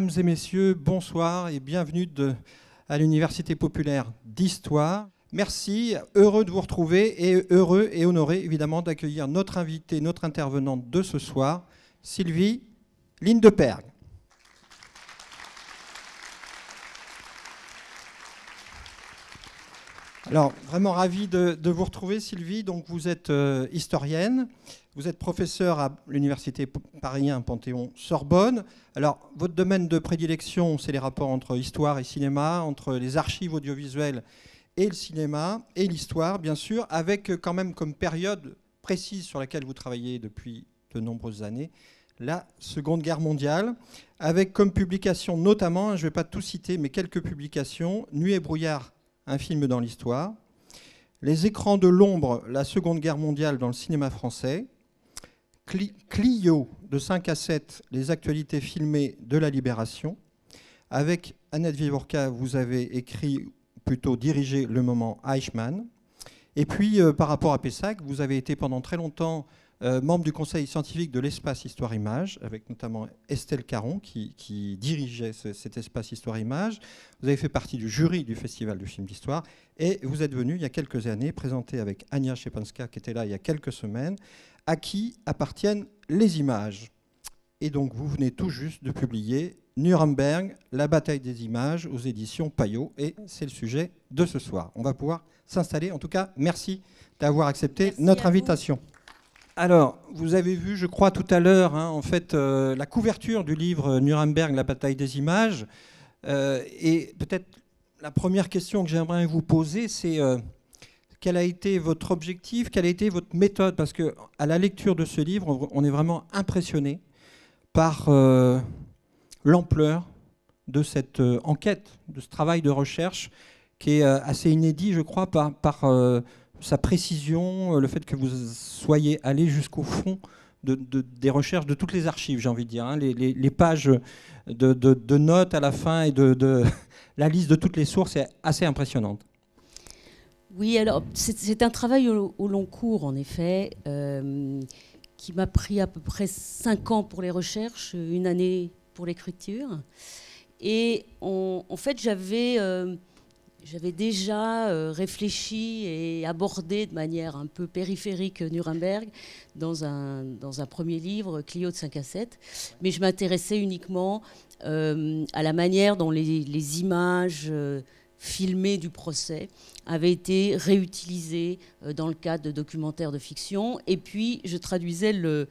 Mesdames et messieurs, bonsoir et bienvenue à l'Université populaire d'histoire. Merci, heureux de vous retrouver et heureux et honoré évidemment d'accueillir notre invitée, notre intervenante de ce soir, Sylvie Lindeperg. Alors, vraiment ravi de, vous retrouver, Sylvie. Donc, vous êtes euh, historienne, vous êtes professeur à l'université parisien Panthéon-Sorbonne. Alors, votre domaine de prédilection, c'est les rapports entre histoire et cinéma, entre les archives audiovisuelles et le cinéma, et l'histoire, bien sûr, avec euh, quand même comme période précise sur laquelle vous travaillez depuis de nombreuses années, la Seconde Guerre mondiale, avec comme publication notamment, je ne vais pas tout citer, mais quelques publications, Nuit et brouillard, un film dans l'histoire, Les écrans de l'ombre, la Seconde Guerre mondiale dans le cinéma français, Clio de 5 à 7, les actualités filmées de la Libération. Avec Annette vivorka vous avez écrit, plutôt dirigé le moment Eichmann. Et puis, euh, par rapport à Pessac, vous avez été pendant très longtemps euh, membre du Conseil scientifique de l'espace Histoire-Image, avec notamment Estelle Caron qui, dirigeait cet espace Histoire-Image. Vous avez fait partie du jury du Festival du film d'histoire et vous êtes venu il y a quelques années présenter avec Ania Shepanska, qui était là il y a quelques semaines, à qui appartiennent les images. Et donc vous venez tout juste de publier Nuremberg, la bataille des images aux éditions Payot. Et c'est le sujet de ce soir. On va pouvoir s'installer. En tout cas, merci d'avoir accepté notre invitation. Alors, vous avez vu, je crois, tout à l'heure, hein, en fait, euh, la couverture du livre Nuremberg, la bataille des images. Euh, et peut-être la première question que j'aimerais vous poser, c'est euh, quel a été votre objectif, quelle a été votre méthode Parce que à la lecture de ce livre, on est vraiment impressionné par l'ampleur de cette enquête, de ce travail de recherche qui est assez inédit, je crois, par sa précision, euh, le fait que vous soyez allé jusqu'au fond de, des recherches de toutes les archives, j'ai envie de dire. Hein. les, pages de, notes à la fin et de, la liste de toutes les sources est assez impressionnante. Oui, alors c'est un travail au, long cours, en effet, euh, qui m'a pris à peu près 5 ans pour les recherches, une année pour l'écriture. Et en fait, j'avais... Euh, j'avais déjà euh, réfléchi et abordé de manière un peu périphérique Nuremberg dans un, premier livre, Clio de 5 à 7, mais je m'intéressais uniquement euh, à la manière dont les, images euh, filmées du procès avaient été réutilisées euh, dans le cadre de documentaires de fiction. Et puis, je traduisais le,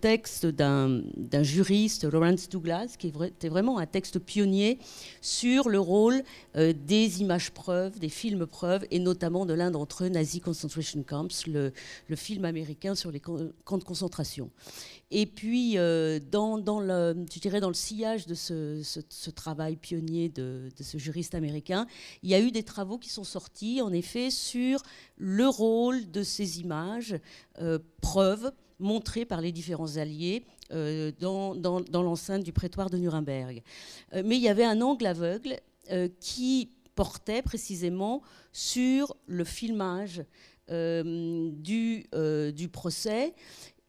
texte d'un juriste, Lawrence Douglas, qui était vraiment un texte pionnier sur le rôle euh, des images preuves, des films preuves, et notamment de l'un d'entre eux, Nazi Concentration Camps, le, film américain sur les camps de concentration. Et puis, euh, dans, le, dirais dans le sillage de ce, travail pionnier de, de ce juriste américain, il y a eu des travaux qui sont sortis, en effet, sur le rôle de ces images, euh, preuves montrées par les différents alliés euh, dans, l'enceinte du prétoire de Nuremberg. Euh, mais il y avait un angle aveugle qui portait précisément sur le filmage du procès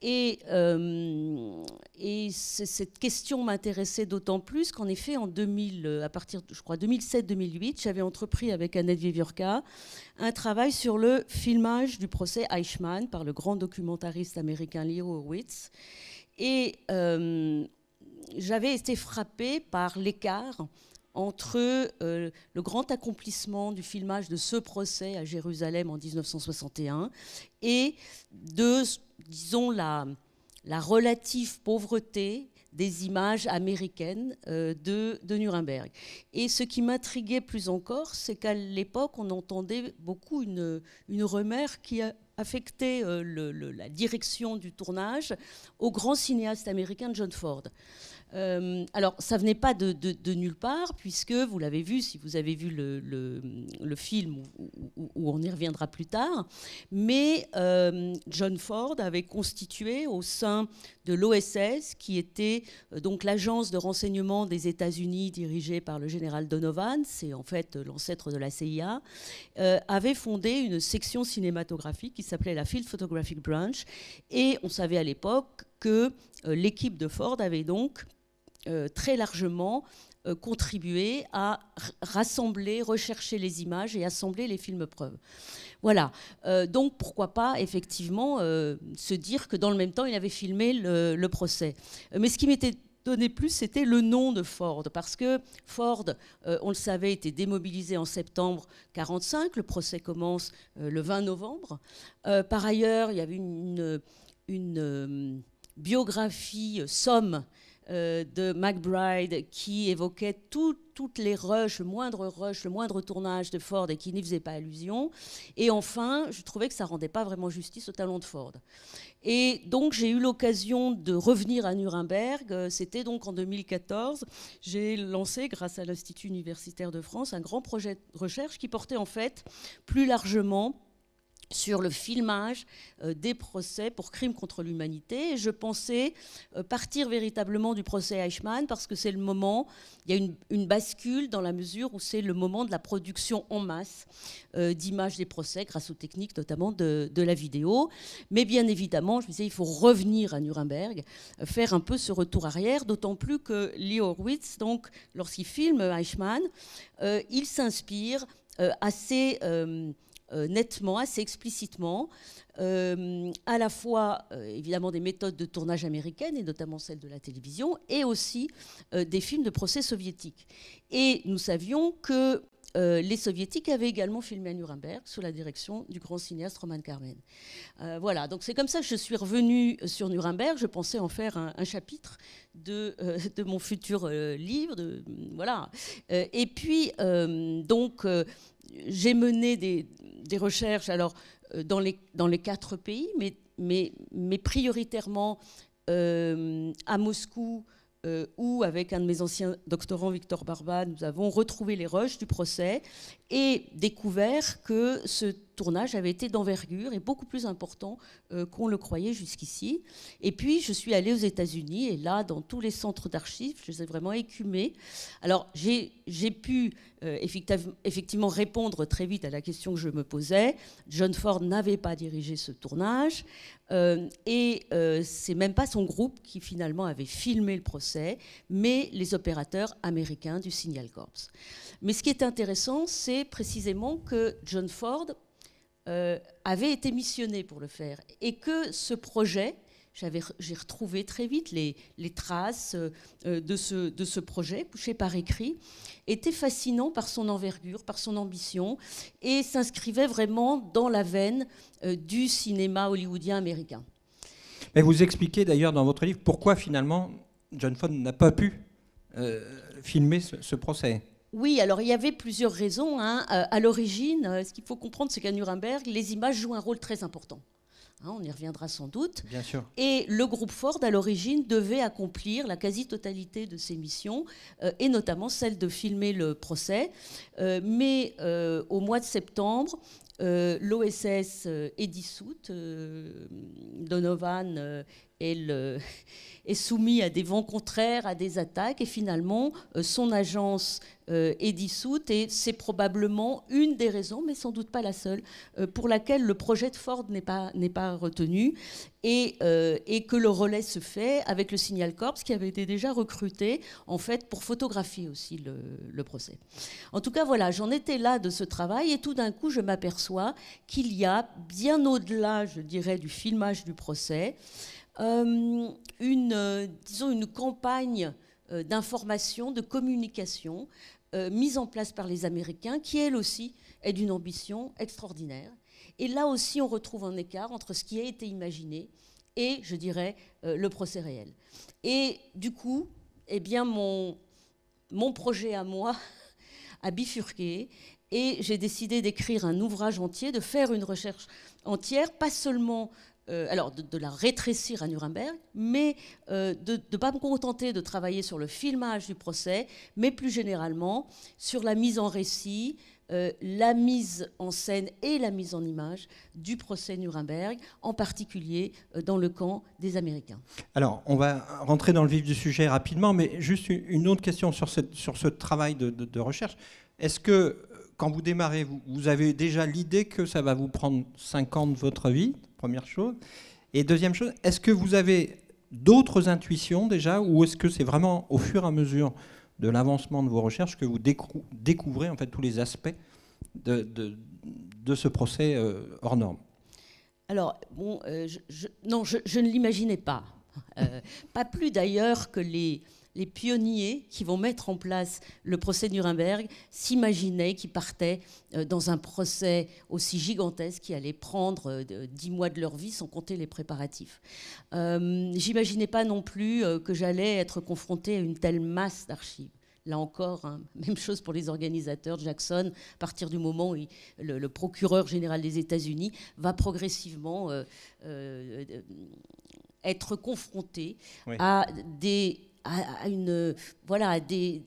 et, euh, cette question m'intéressait d'autant plus qu'en effet, en euh, à partir je crois 2007-2008, j'avais entrepris avec Annette Vivurka un travail sur le filmage du procès Eichmann par le grand documentariste américain Leo Horowitz. Et euh, j'avais été frappée par l'écart entre euh, le grand accomplissement du filmage de ce procès à Jérusalem en 1961 et de, disons, la, relative pauvreté des images américaines euh, de, Nuremberg. Et ce qui m'intriguait plus encore, c'est qu'à l'époque, on entendait beaucoup une, une remère qui a affecté euh, la direction du tournage au grand cinéaste américain John Ford. Euh, alors, ça venait pas de, nulle part, puisque vous l'avez vu, si vous avez vu le, film, où, on y reviendra plus tard, mais euh, John Ford avait constitué au sein de l'OSS, qui était donc l'agence de renseignement des États-Unis dirigée par le général Donovan, c'est en fait l'ancêtre de la CIA, avait fondé une section cinématographique qui s'appelait la Field Photographic Branch. Et on savait à l'époque que euh, l'équipe de Ford avait donc euh, très largement euh, contribué à rassembler, rechercher les images et assembler les films preuves. Voilà. donc pourquoi pas effectivement se dire que dans le même temps, il avait filmé le procès. Mais ce qui m'était donnait plus, c'était le nom de Ford, parce que Ford, euh, on le savait, était démobilisé en septembre 1945, le procès commence euh, le 20 novembre. Euh, par ailleurs, il y avait une biographie somme euh, de McBride qui évoquait toutes les rushs, le moindre rush, le moindre tournage de Ford et qui n'y faisait pas allusion. Et enfin, je trouvais que ça ne rendait pas vraiment justice au talent de Ford. Et donc j'ai eu l'occasion de revenir à Nuremberg. Euh, c'était donc en 2014. J'ai lancé, grâce à l'Institut universitaire de France, un grand projet de recherche qui portait en fait plus largement sur le filmage euh, des procès pour crimes contre l'humanité. Je pensais euh, partir véritablement du procès Eichmann parce que c'est le moment, il y a une, bascule dans la mesure où c'est le moment de la production en masse euh, d'images des procès grâce aux techniques notamment de, la vidéo. Mais bien évidemment, je me disais, il faut revenir à Nuremberg, faire un peu ce retour arrière, d'autant plus que Lee donc, lorsqu'il filme Eichmann, il s'inspire assez... Euh, nettement, assez explicitement, euh, à la fois euh, évidemment des méthodes de tournage américaines, et notamment celles de la télévision, et aussi des films de procès soviétiques. Et nous savions que les soviétiques avaient également filmé à Nuremberg sous la direction du grand cinéaste Roman Carmen. voilà, donc c'est comme ça que je suis revenue sur Nuremberg. Je pensais en faire un, chapitre de, mon futur livre. voilà. et puis, donc, j'ai mené des, recherches alors, euh, dans, les, dans les quatre pays, mais, mais, prioritairement euh, à Moscou, euh, où, avec un de mes anciens doctorants, Victor Barba, nous avons retrouvé les roches du procès et découvert que ce tournage avait été d'envergure et beaucoup plus important euh, qu'on le croyait jusqu'ici. Et puis, je suis allée aux États-Unis et là, dans tous les centres d'archives, je les ai vraiment écumés. Alors, j'ai pu euh, effectivement répondre très vite à la question que je me posais. John Ford n'avait pas dirigé ce tournage euh, et c'est même pas son groupe qui finalement avait filmé le procès, mais les opérateurs américains du Signal Corps. Mais ce qui est intéressant, c'est précisément que John Ford euh, avait été missionné pour le faire et que ce projet, j'ai retrouvé très vite les, traces euh, de, ce, de ce projet, couché par écrit, était fascinant par son envergure, par son ambition, et s'inscrivait vraiment dans la veine euh, du cinéma hollywoodien américain. Mais vous expliquez d'ailleurs dans votre livre pourquoi finalement John Ford n'a pas pu filmer ce procès. Oui, alors il y avait plusieurs raisons. Hein. Euh, à l'origine, euh, ce qu'il faut comprendre, c'est qu'à Nuremberg, les images jouent un rôle très important. Hein, on y reviendra sans doute. Bien sûr. Et le groupe Ford, à l'origine, devait accomplir la quasi-totalité de ses missions, euh, et notamment celle de filmer le procès. mais au mois de septembre, l'OSS est dissoute. Donovan euh, est, le, est, soumis à des vents contraires, à des attaques, et finalement, euh, son agence euh, est dissoute, et c'est probablement une des raisons, mais sans doute pas la seule, pour laquelle le projet de Ford n'est pas, pas, retenu, et, et, que le relais se fait avec le Signal Corps, qui avait été déjà recruté, en fait, pour photographier aussi le, le procès. En tout cas, voilà, j'en étais là de ce travail, et tout d'un coup, je m'aperçois qu'il y a, bien au-delà, je dirais, du filmage du procès, euh, une, euh, disons une campagne euh, d'information, de communication mise en place par les Américains, qui elle aussi est d'une ambition extraordinaire. Et là aussi, on retrouve un écart entre ce qui a été imaginé et, je dirais, le procès réel. Et du coup, eh bien, mon, mon projet à moi a bifurqué et j'ai décidé d'écrire un ouvrage entier, de faire une recherche entière, pas seulement euh, alors de, la rétrécir à Nuremberg, mais euh, de ne pas me contenter de travailler sur le filmage du procès, mais plus généralement sur la mise en récit, euh, la mise en scène et la mise en image du procès Nuremberg, en particulier dans le camp des Américains. Alors, on va rentrer dans le vif du sujet rapidement, mais juste une autre question sur, ce travail de, recherche. Est-ce que, quand vous démarrez, vous, vous avez déjà l'idée que ça va vous prendre 5 ans de votre vie Première chose. Et deuxième chose, est-ce que vous avez d'autres intuitions déjà ou est-ce que c'est vraiment au fur et à mesure de l'avancement de vos recherches que vous découvrez en fait tous les aspects de, de, ce procès euh, hors norme Alors, bon, euh, non, je, ne l'imaginais pas. Euh, pas plus d'ailleurs que les les pionniers qui vont mettre en place le procès de Nuremberg s'imaginaient qu'ils partaient euh, dans un procès aussi gigantesque qui allait prendre euh, dix mois de leur vie sans compter les préparatifs. Euh, j'imaginais pas non plus que j'allais être confrontée à une telle masse d'archives. Là encore, hein, même chose pour les organisateurs. Jackson, à partir du moment où le, procureur général des États-Unis va progressivement être confronté à des à, une, euh, voilà, à des,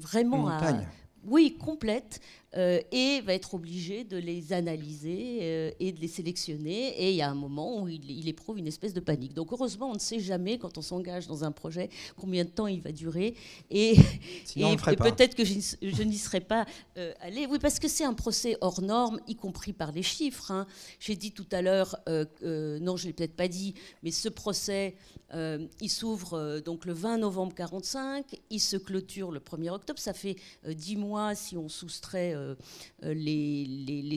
vraiment, à, oui, complète, euh, et va être obligé de les analyser euh, et de les sélectionner. Et il y a un moment où il, éprouve une espèce de panique. Donc heureusement, on ne sait jamais quand on s'engage dans un projet combien de temps il va durer. Et, peut-être que je, n'y serais pas euh, allée. Oui, parce que c'est un procès hors norme, y compris par les chiffres. Hein. J'ai dit tout à l'heure, euh, non, je ne l'ai peut-être pas dit, mais ce procès, il s'ouvre donc le 20 novembre 45, il se clôture le 1er octobre. Ça fait 10 mois si on soustrait euh, euh, les,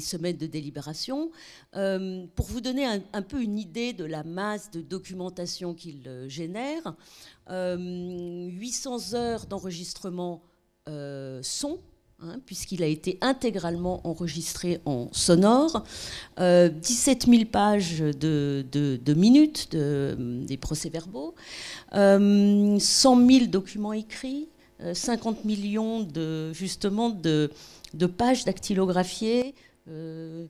semaines de délibération. Euh, pour vous donner un, peu une idée de la masse de documentation qu'il génère, 800 heures d'enregistrement son, hein, puisqu'il a été intégralement enregistré en sonore. 17 000 pages de, minutes des procès-verbaux, 100 000 documents écrits, 50 millions de, justement de, de pages dactylographiées. Euh,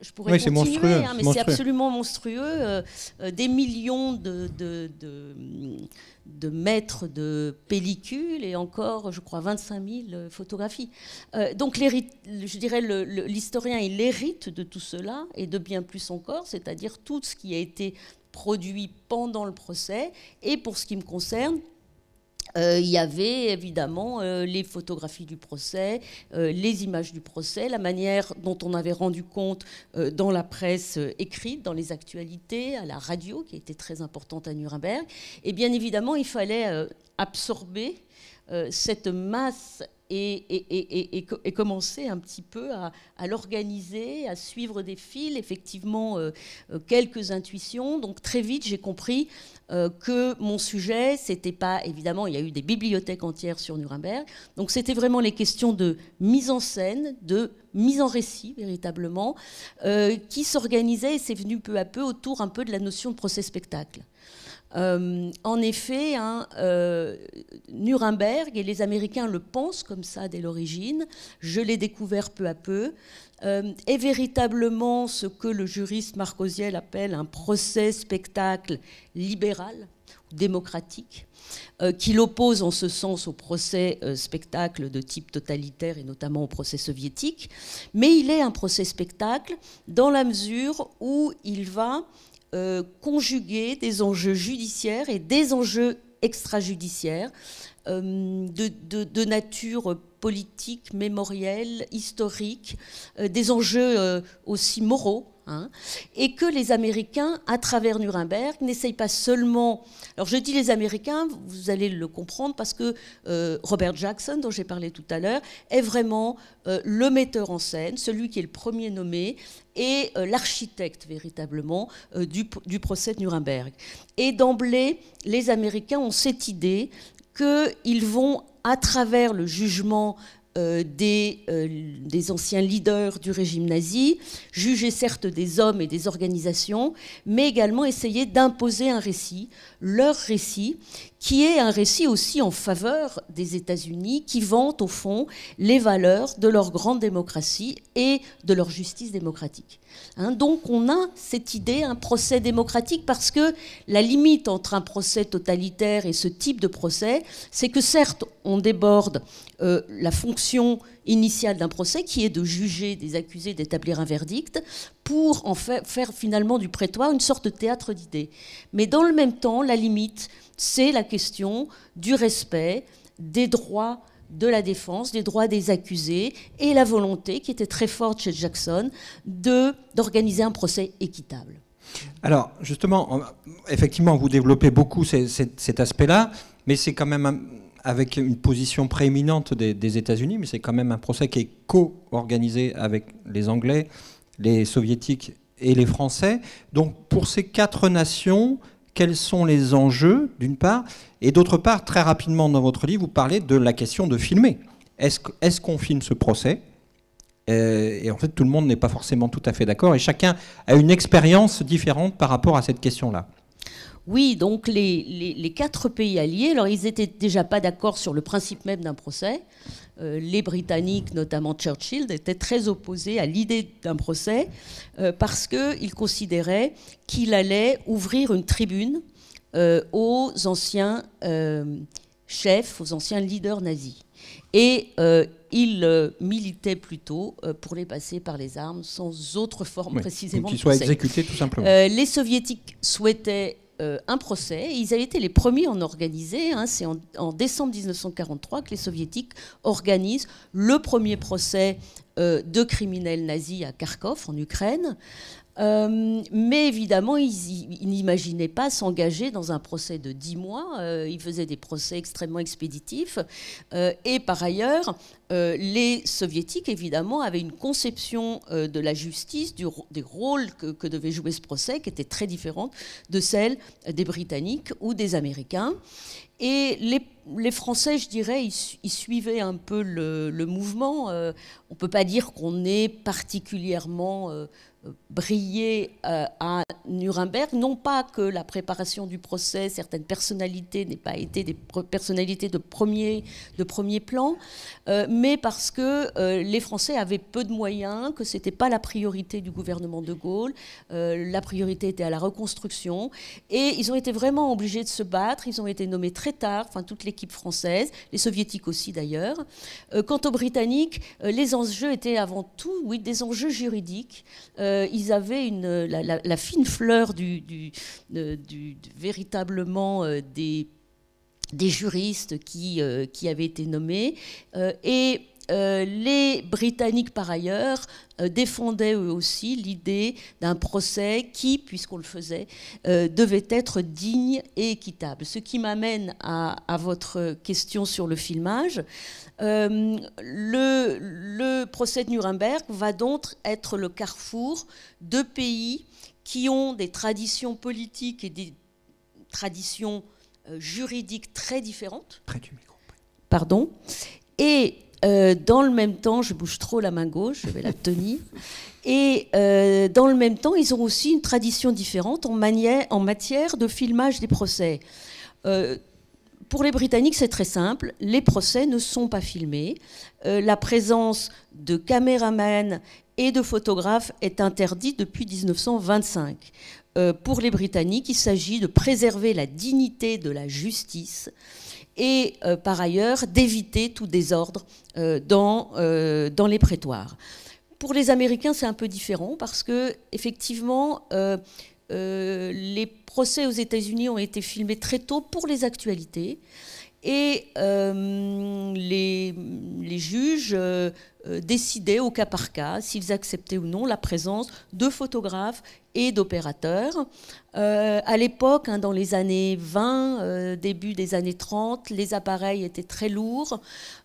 je pourrais dire continuer, hein, mais c'est absolument monstrueux. Euh, euh, des millions de, mètres de pellicules et encore, je crois, 25 000 photographies. donc, je dirais, l'historien, il hérite de tout cela et de bien plus encore, c'est-à-dire tout ce qui a été produit pendant le procès et, pour ce qui me concerne, euh, il y avait évidemment euh, les photographies du procès, euh, les images du procès, la manière dont on avait rendu compte dans la presse écrite, dans les actualités, à la radio, qui était très importante à Nuremberg. Et bien évidemment, il fallait absorber cette masse et, commencer un petit peu à, l'organiser, à suivre des fils, effectivement euh, euh, quelques intuitions. Donc très vite, j'ai compris euh, que mon sujet, c'était pas évidemment, il y a eu des bibliothèques entières sur Nuremberg. Donc c'était vraiment les questions de mise en scène, de mise en récit véritablement, qui s'organisaient et c'est venu peu à peu autour un peu de la notion de procès spectacle. Euh, en effet, hein, euh, Nuremberg, et les Américains le pensent comme ça dès l'origine, je l'ai découvert peu à peu, euh, est véritablement ce que le juriste Marcosiel appelle un procès-spectacle libéral, démocratique, qui l'oppose en ce sens au procès-spectacle de type totalitaire et notamment au procès soviétique, mais il est un procès-spectacle dans la mesure où il va euh, conjuguer des enjeux judiciaires et des enjeux extrajudiciaires euh, de, nature politique, mémorielle, historique, euh, des enjeux aussi moraux Hein, et que les Américains, à travers Nuremberg, n'essayent pas seulement. Alors je dis les Américains, vous allez le comprendre parce que euh, Robert Jackson, dont j'ai parlé tout à l'heure, est vraiment euh, le metteur en scène, celui qui est le premier nommé et euh, l'architecte véritablement du, du procès de Nuremberg. Et d'emblée, les Américains ont cette idée qu'ils vont, à travers le jugement euh, des, euh, des, anciens leaders du régime nazi, juger certes des hommes et des organisations, mais également essayer d'imposer un récit, leur récit, qui est un récit aussi en faveur des États-Unis, qui vante au fond les valeurs de leur grande démocratie et de leur justice démocratique. Hein, donc on a cette idée, un procès démocratique, parce que la limite entre un procès totalitaire et ce type de procès, c'est que certes, on déborde euh, la fonction initiale d'un procès, qui est de juger des accusés, d'établir un verdict, pour en faire finalement du prétoire une sorte de théâtre d'idées. Mais dans le même temps, la limite c'est la question du respect des droits de la défense, des droits des accusés et la volonté qui était très forte chez Jackson d'organiser un procès équitable. Alors justement, effectivement, vous développez beaucoup cet aspect-là, mais c'est quand même avec une position prééminente des États-Unis, mais c'est quand même un procès qui est co-organisé avec les Anglais, les Soviétiques et les Français. Donc pour ces quatre nations, quels sont les enjeux, d'une part, et d'autre part, très rapidement dans votre livre, vous parlez de la question de filmer. Est-ce qu'on filme ce procès euh, et en fait, tout le monde n'est pas forcément tout à fait d'accord, et chacun a une expérience différente par rapport à cette question-là. Oui, donc les, quatre pays alliés, alors ils n'étaient déjà pas d'accord sur le principe même d'un procès. Euh, les Britanniques, notamment Churchill, étaient très opposés à l'idée d'un procès euh, parce qu'ils considéraient qu'il allait ouvrir une tribune euh, aux anciens chefs, aux anciens leaders nazis. Et ils militaient plutôt pour les passer par les armes, sans autre forme oui, précisément. Qu'ils soient exécutés tout simplement. les soviétiques souhaitaient euh, un procès. ils avaient été les premiers à en organiser. C'est en, décembre 1943 que les soviétiques organisent le premier procès euh, de criminels nazis à Kharkov, en Ukraine. Euh, mais évidemment, ils, n'imaginaient pas s'engager dans un procès de dix mois. Euh, ils faisaient des procès extrêmement expéditifs. Euh, et par ailleurs, les soviétiques, évidemment, avaient une conception de la justice, du, des rôles que, devait jouer ce procès, qui était très différente de celle des Britanniques ou des Américains. Et les, Français, je dirais, ils, suivaient un peu le, le mouvement. on ne peut pas dire qu'on est particulièrement briller euh, à Nuremberg, non pas que la préparation du procès, certaines personnalités n'aient pas été des personnalités de premier, de premier plan, euh, mais parce que euh, les Français avaient peu de moyens, que ce n'était pas la priorité du gouvernement de Gaulle, la priorité était à la reconstruction, et ils ont été vraiment obligés de se battre, ils ont été nommés très tard, enfin toute l'équipe française, les soviétiques aussi d'ailleurs. quant aux Britanniques, les enjeux étaient avant tout, oui, des enjeux juridiques. Euh, ils avaient la, fine fleur du, véritablement euh, des, juristes qui, euh, qui avaient été nommés. et euh, les Britanniques, par ailleurs, euh, défendaient eux aussi l'idée d'un procès qui, puisqu'on le faisait, euh, devait être digne et équitable. Ce qui m'amène à, votre question sur le filmage. Le, procès de Nuremberg va donc être le carrefour de pays qui ont des traditions politiques et des traditions juridiques très différentes. Pardon. Et euh, dans le même temps, je bouge trop la main gauche, je vais la tenir. Et euh, dans le même temps, ils ont aussi une tradition différente en, en matière de filmage des procès. Euh, pour les Britanniques, c'est très simple. Les procès ne sont pas filmés. la présence de caméramans et de photographes est interdite depuis 1925. pour les Britanniques, il s'agit de préserver la dignité de la justice et euh, par ailleurs d'éviter tout désordre euh, dans, euh, dans les prétoires. Pour les Américains, c'est un peu différent parce que effectivement, les procès aux États-Unis ont été filmés très tôt pour les actualités. Et euh, les, juges euh, euh, décidaient au cas par cas s'ils acceptaient ou non la présence de photographes et d'opérateurs. Euh, à l'époque, hein, dans les années 20, début des années 30, les appareils étaient très lourds,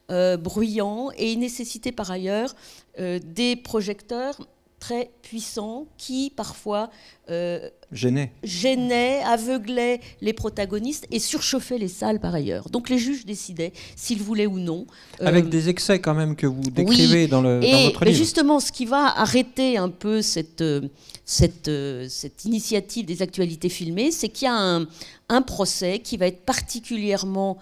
bruyants et ils nécessitaient par ailleurs des projecteurs très puissant qui parfois euh, gênait, aveuglait les protagonistes et surchauffait les salles par ailleurs. Donc les juges décidaient s'ils voulaient ou non. Euh, Avec des excès quand même que vous décrivez dans, le, votre ben, livre. Et justement, ce qui va arrêter un peu cette, euh, cette, euh, cette initiative des actualités filmées, c'est qu'il y a un, un, procès qui va être particulièrement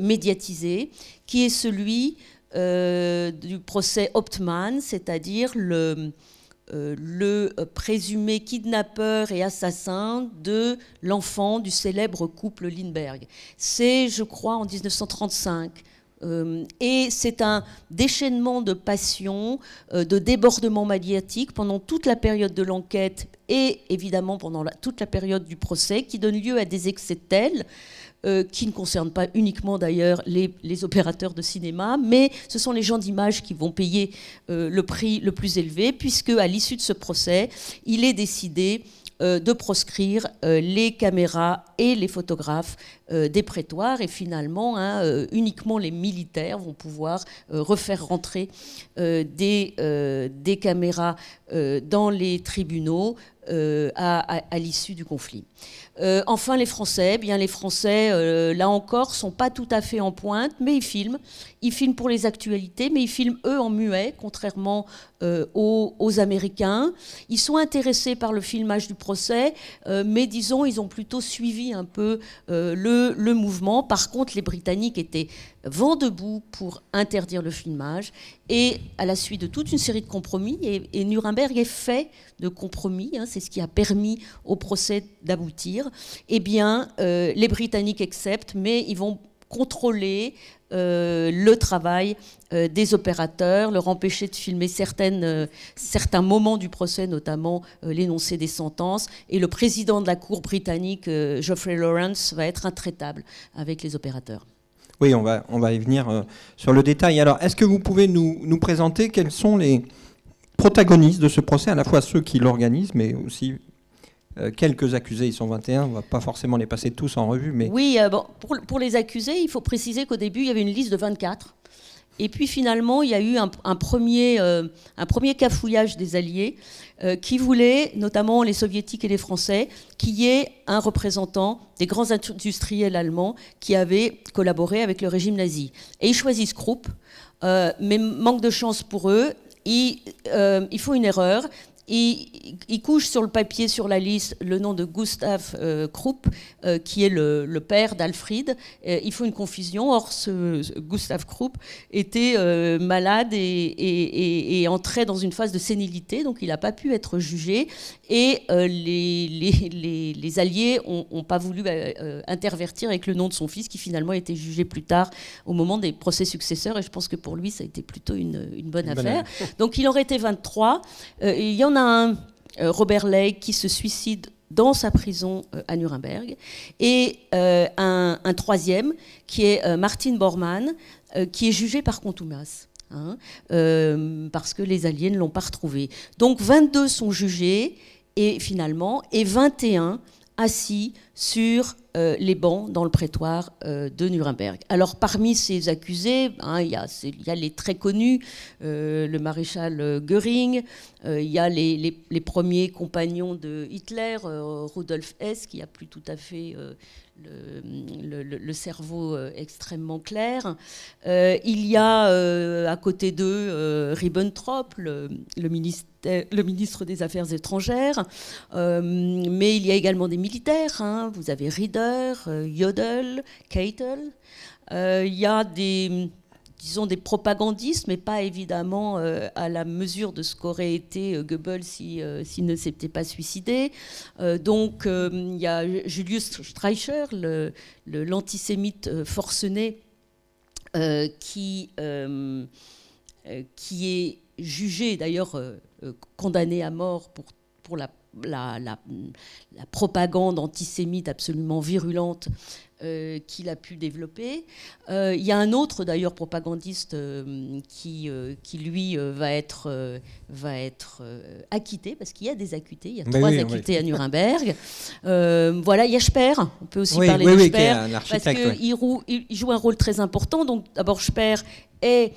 médiatisé, qui est celui du procès Optman, c'est-à-dire le euh, le euh, présumé kidnappeur et assassin de l'enfant du célèbre couple Lindbergh. C'est, je crois, en 1935. Euh, et c'est un déchaînement de passion, de débordement médiatique pendant toute la période de l'enquête et évidemment pendant toute la période du procès qui donne lieu à des excès tels euh, qui ne concerne pas uniquement d'ailleurs les, opérateurs de cinéma, mais ce sont les gens d'image qui vont payer euh, le prix le plus élevé, puisque à l'issue de ce procès, il est décidé euh, de proscrire les caméras et les photographes des prétoires. Et finalement, hein, uniquement les militaires vont pouvoir refaire rentrer des, caméras dans les tribunaux à l'issue du conflit. Euh, enfin, les Français, bien les Français, euh, là encore, sont pas tout à fait en pointe, mais ils filment. Ils filment pour les actualités, mais ils filment eux en muet, contrairement euh, aux, Américains. Ils sont intéressés par le filmage du procès, mais disons, ils ont plutôt suivi un peu le, mouvement. Par contre, les Britanniques étaient vent debout pour interdire le filmage. Et à la suite de toute une série de compromis, et, Nuremberg est fait de compromis, hein, c'est ce qui a permis au procès d'aboutir eh bien, euh, les Britanniques acceptent, mais ils vont contrôler euh, le travail euh, des opérateurs, leur empêcher de filmer certains moments du procès, notamment l'énoncé des sentences. Et le président de la Cour britannique, Geoffrey Lawrence, va être intraitable avec les opérateurs. Oui, on va, on va y venir sur le détail. Alors, est-ce que vous pouvez nous, nous présenter quels sont les protagonistes de ce procès, à la fois ceux qui l'organisent, mais aussi euh, quelques accusés, ils sont 21, on ne va pas forcément les passer tous en revue. Mais... Oui, euh, pour, les accusés, il faut préciser qu'au début, il y avait une liste de 24. Et puis finalement, il y a eu un, premier, euh, un premier cafouillage des Alliés qui voulaient, notamment les Soviétiques et les Français, qu'il y ait un représentant des grands industriels allemands qui avaient collaboré avec le régime nazi. Et ils choisissent Krupp, mais manque de chance pour eux, ils font une erreur, il, couche sur le papier, sur la liste, le nom de Gustave euh, Krupp, euh, qui est le, père d'Alfred. Euh, il faut une confusion. Or, ce, Gustave Krupp était malade et, entrait dans une phase de sénilité, donc il n'a pas pu être jugé. Et les, les, alliés n'ont pas voulu intervertir avec le nom de son fils, qui finalement a été jugé plus tard au moment des procès successeurs. Et je pense que pour lui, ça a été plutôt une, bonne affaire. donc il aurait été 23. il y en a un, euh, Robert Lake, qui se suicide dans sa prison euh, à Nuremberg, et euh, un, troisième qui est Martin Bormann, qui est jugé par contumace. Hein, parce que les alliés ne l'ont pas retrouvé. Donc 22 sont jugés et finalement, et 21 assis sur euh, les bancs dans le prétoire euh, de Nuremberg. Alors parmi ces accusés, hein, il y, a les très connus, euh, le maréchal Goering, il y a les, premiers compagnons de Hitler, Rudolf Hess, qui n'a plus tout à fait le, le, cerveau euh, extrêmement clair. Euh, il y a euh, à côté d'eux Ribbentrop, le, le, ministre des Affaires étrangères, mais il y a également des militaires. Hein. Vous avez Rieder, Yodel, Keitel. il y a des disons, des propagandistes, mais pas évidemment euh, à la mesure de ce qu'aurait été euh, Goebbels euh, s'il si, ne s'était pas suicidé. donc, il y a Julius Streicher, l'antisémite forcené, qui, qui est jugé, d'ailleurs condamné à mort pour, pour la, la, propagande antisémite absolument virulente euh, qu'il a pu développer. Euh, il y a un autre d'ailleurs propagandiste euh, qui, qui lui va être, va être acquitté, parce qu'il y a des acquittés, il y a trois acquittés à Nuremberg. voilà, il on peut aussi parler de parce qu'il joue un rôle très important. Donc d'abord Sper est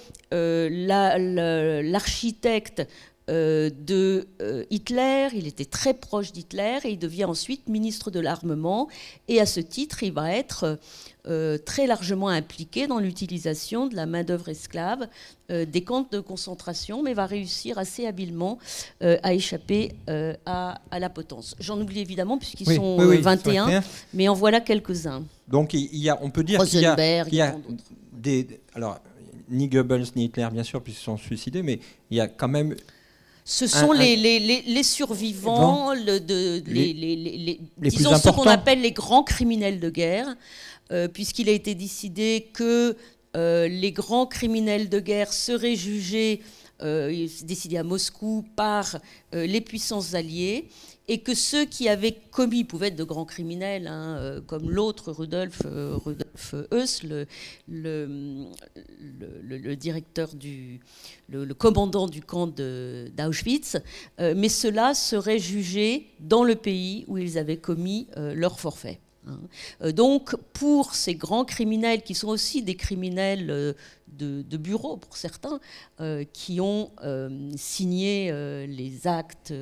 l'architecte euh, de euh, Hitler, il était très proche d'Hitler et il devient ensuite ministre de l'armement et à ce titre il va être euh, très largement impliqué dans l'utilisation de la main-d'œuvre esclave des camps de concentration, mais va réussir assez habilement à échapper à, la potence. J'en oublie évidemment puisqu'ils sont 21, mais en voilà quelques-uns. Donc il a, on peut dire qu'il y a, des, alors ni Goebbels ni Hitler bien sûr puisqu'ils sont suicidés, mais il y a quand même ce sont les, survivants, de, disons ce qu'on appelle les grands criminels de guerre, euh, puisqu'il a été décidé que euh, les grands criminels de guerre seraient jugés, euh, décidés à Moscou, par les puissances alliées et que ceux qui avaient commis pouvaient être de grands criminels, hein, euh, comme l'autre Rudolf, euh, Rudolf le, directeur du, le, commandant du camp d'Auschwitz, euh, mais ceux-là seraient jugés dans le pays où ils avaient commis leur forfait. Hein. Euh, donc, pour ces grands criminels, qui sont aussi des criminels euh, de, de bureau pour certains, euh, qui ont signé les actes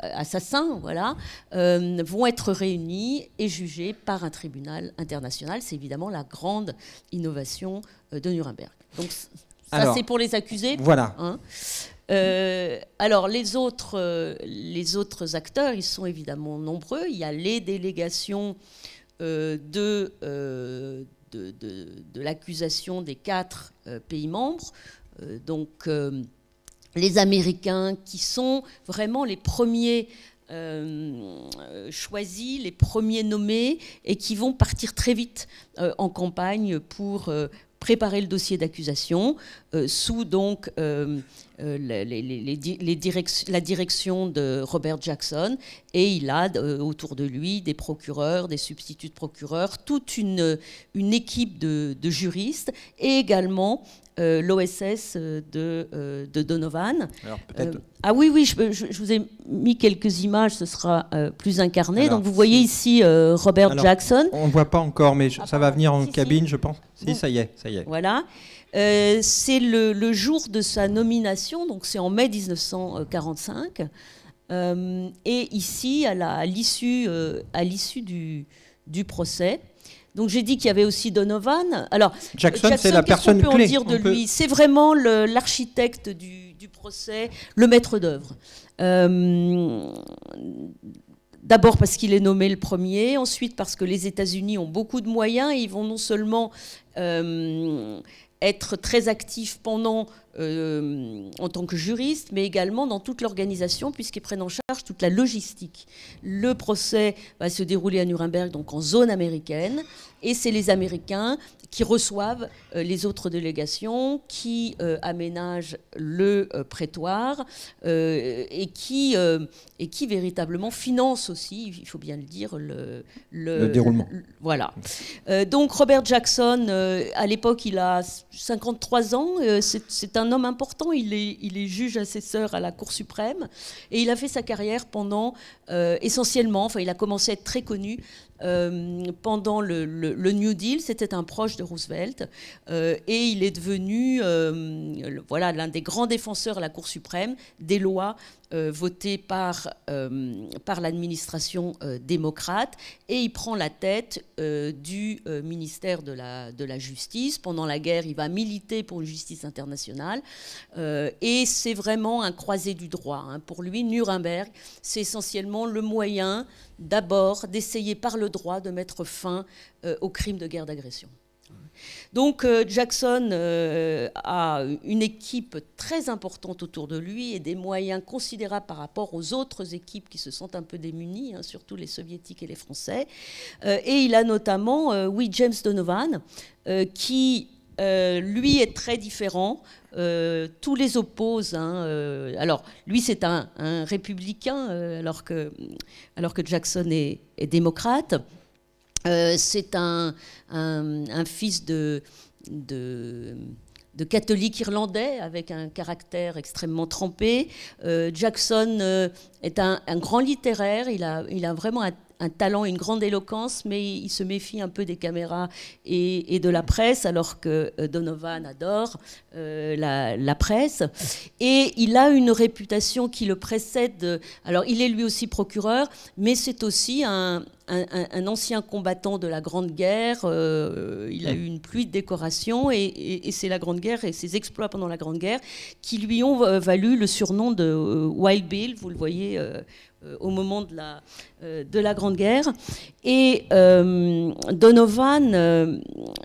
assassins, voilà, vont être réunis et jugés par un tribunal international. C'est évidemment la grande innovation de Nuremberg. Donc, ça, c'est pour les accusés. Voilà. Hein. Euh, alors les autres, euh, les autres acteurs, ils sont évidemment nombreux. Il y a les délégations euh, de, de, l'accusation des quatre pays membres. donc les Américains qui sont vraiment les premiers choisis, les premiers nommés, et qui vont partir très vite en campagne pour préparer le dossier d'accusation sous donc euh, les, les, la direction de Robert Jackson et il a euh, autour de lui des procureurs, des substituts de procureurs, toute une, une équipe de, juristes et également euh, l'OSS de, Donovan. ah oui, oui, je, vous ai mis quelques images, ce sera plus incarné. Donc vous voyez ici Robert Jackson. On ne voit pas encore, mais ah ça va venir en cabine, je pense. Si, ça y est, ça y est. Voilà. Euh, c'est le, jour de sa nomination, donc c'est en mai 1945. Euh, et ici, à l'issue à l'issue euh, du, procès, donc j'ai dit qu'il y avait aussi Donovan. Alors Jackson, c'est la personne qu'on peut en dire de lui C'est vraiment l'architecte du, procès, le maître d'œuvre. D'abord parce qu'il est nommé le premier, ensuite parce que les États-Unis ont beaucoup de moyens et ils vont non seulement être très actif pendant euh, en tant que juriste, mais également dans toute l'organisation, puisqu'ils prennent en charge toute la logistique. Le procès va se dérouler à Nuremberg, donc en zone américaine, et c'est les Américains qui reçoivent euh, les autres délégations, qui euh, aménagent le prétoire et, qui, et qui véritablement finance aussi, il faut bien le dire, le, déroulement. voilà. donc Robert Jackson, à l'époque, il a 53 ans, c'est un un homme important. Il est, juge assesseur à la Cour suprême et il a fait sa carrière pendant euh, essentiellement, enfin, il a commencé à être très connu euh, pendant le, New Deal. C'était un proche de Roosevelt euh, et il est devenu euh, voilà l'un des grands défenseurs à la Cour suprême des lois votées par, par l'administration démocrate et il prend la tête du ministère de la, de la Justice. Pendant la guerre, il va militer pour une justice internationale et c'est vraiment un croisé du droit. Hein. Pour lui, Nuremberg, c'est essentiellement le moyen d'abord d'essayer par le droit de mettre fin euh, aux crimes de guerre d'agression. Donc euh, Jackson euh, a une équipe très importante autour de lui et des moyens considérables par rapport aux autres équipes qui se sont un peu démunies, hein, surtout les soviétiques et les français. et il a notamment, oui, James Donovan, qui euh, lui est très différent. Euh, tous les opposent. Hein, euh, alors, lui, c'est un, républicain, alors, que, Jackson est, démocrate. c'est un, fils de, de, catholique irlandais avec un caractère extrêmement trempé. Jackson est un, grand littéraire. Il a, il a vraiment un talent une grande éloquence, mais il, se méfie un peu des caméras et, de la presse, alors que euh, Donovan adore euh, la, presse. Et il a une réputation qui le précède. Alors, il est lui aussi procureur, mais c'est aussi un, ancien combattant de la Grande Guerre. Euh, il a eu une pluie de décorations, et, c'est la Grande Guerre et ses exploits pendant la Grande Guerre qui lui ont valu le surnom de Wild Bill. Vous le voyez. Euh, au moment euh, de la, Grande Guerre. Et euh, Donovan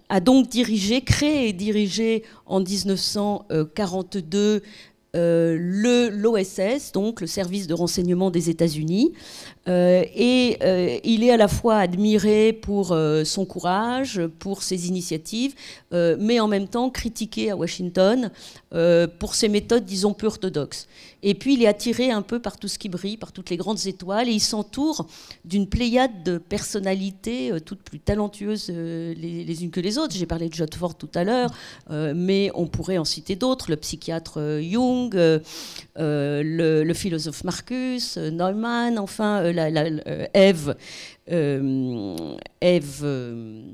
a donc dirigé, créé et dirigé en 1942 l'OSS, donc le service de renseignement des États-Unis, euh, et euh, il est à la fois admiré pour euh, son courage, pour ses initiatives, mais en même temps critiqué à Washington pour ses méthodes, disons, peu orthodoxes. Et puis il est attiré un peu par tout ce qui brille, par toutes les grandes étoiles, et il s'entoure d'une pléiade de personnalités toutes plus talentueuses les, unes que les autres. J'ai parlé de Judd tout à l'heure, mais on pourrait en citer d'autres, le psychiatre Jung, le, le, philosophe Marcus, Neumann, enfin la, euh, Eve euh, euh,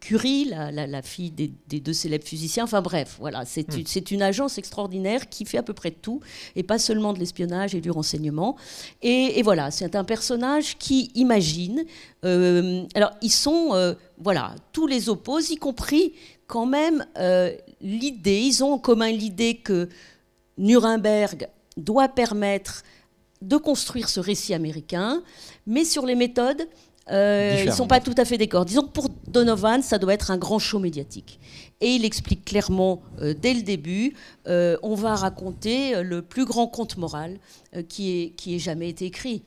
Curie, la, fille des, deux célèbres physiciens. Enfin bref, voilà, hmm. c'est une, agence extraordinaire qui fait à peu près tout, et pas seulement de l'espionnage et du renseignement. Et, voilà, c'est un personnage qui imagine. alors, ils sont, voilà, tous les opposent, y compris quand même l'idée, ils ont en commun l'idée que Nuremberg doit permettre de construire ce récit américain, mais sur les méthodes, euh, ils ne sont pas tout à fait d'accord. Disons que pour Donovan, ça doit être un grand show médiatique. Et il explique clairement, euh, dès le début, euh, on va raconter le plus grand conte moral qui, ait, qui ait jamais été écrit.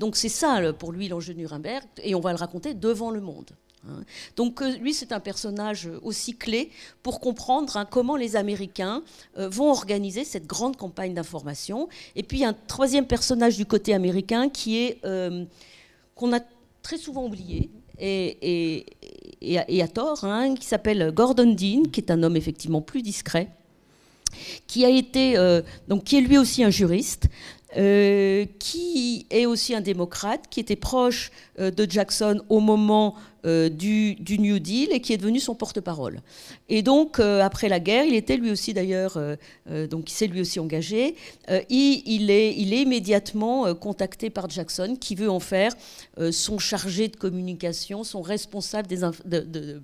donc c'est ça, pour lui, l'enjeu de Nuremberg, et on va le raconter devant le monde. Hein. Donc euh, lui, c'est un personnage euh, aussi clé pour comprendre hein, comment les Américains euh, vont organiser cette grande campagne d'information. Et puis un troisième personnage du côté américain qui est qu'on a très souvent oublié. Et, et, à, tort, hein, qui s'appelle Gordon Dean, qui est un homme effectivement plus discret, qui a été donc qui est lui aussi un juriste, qui est aussi un démocrate, qui était proche de Jackson au moment euh, du, New Deal et qui est devenu son porte-parole. Et donc, euh, après la guerre, il était lui aussi d'ailleurs, euh, donc il s'est lui aussi engagé. Il, il, est, immédiatement contacté par Jackson qui veut en faire son chargé de communication, son responsable des,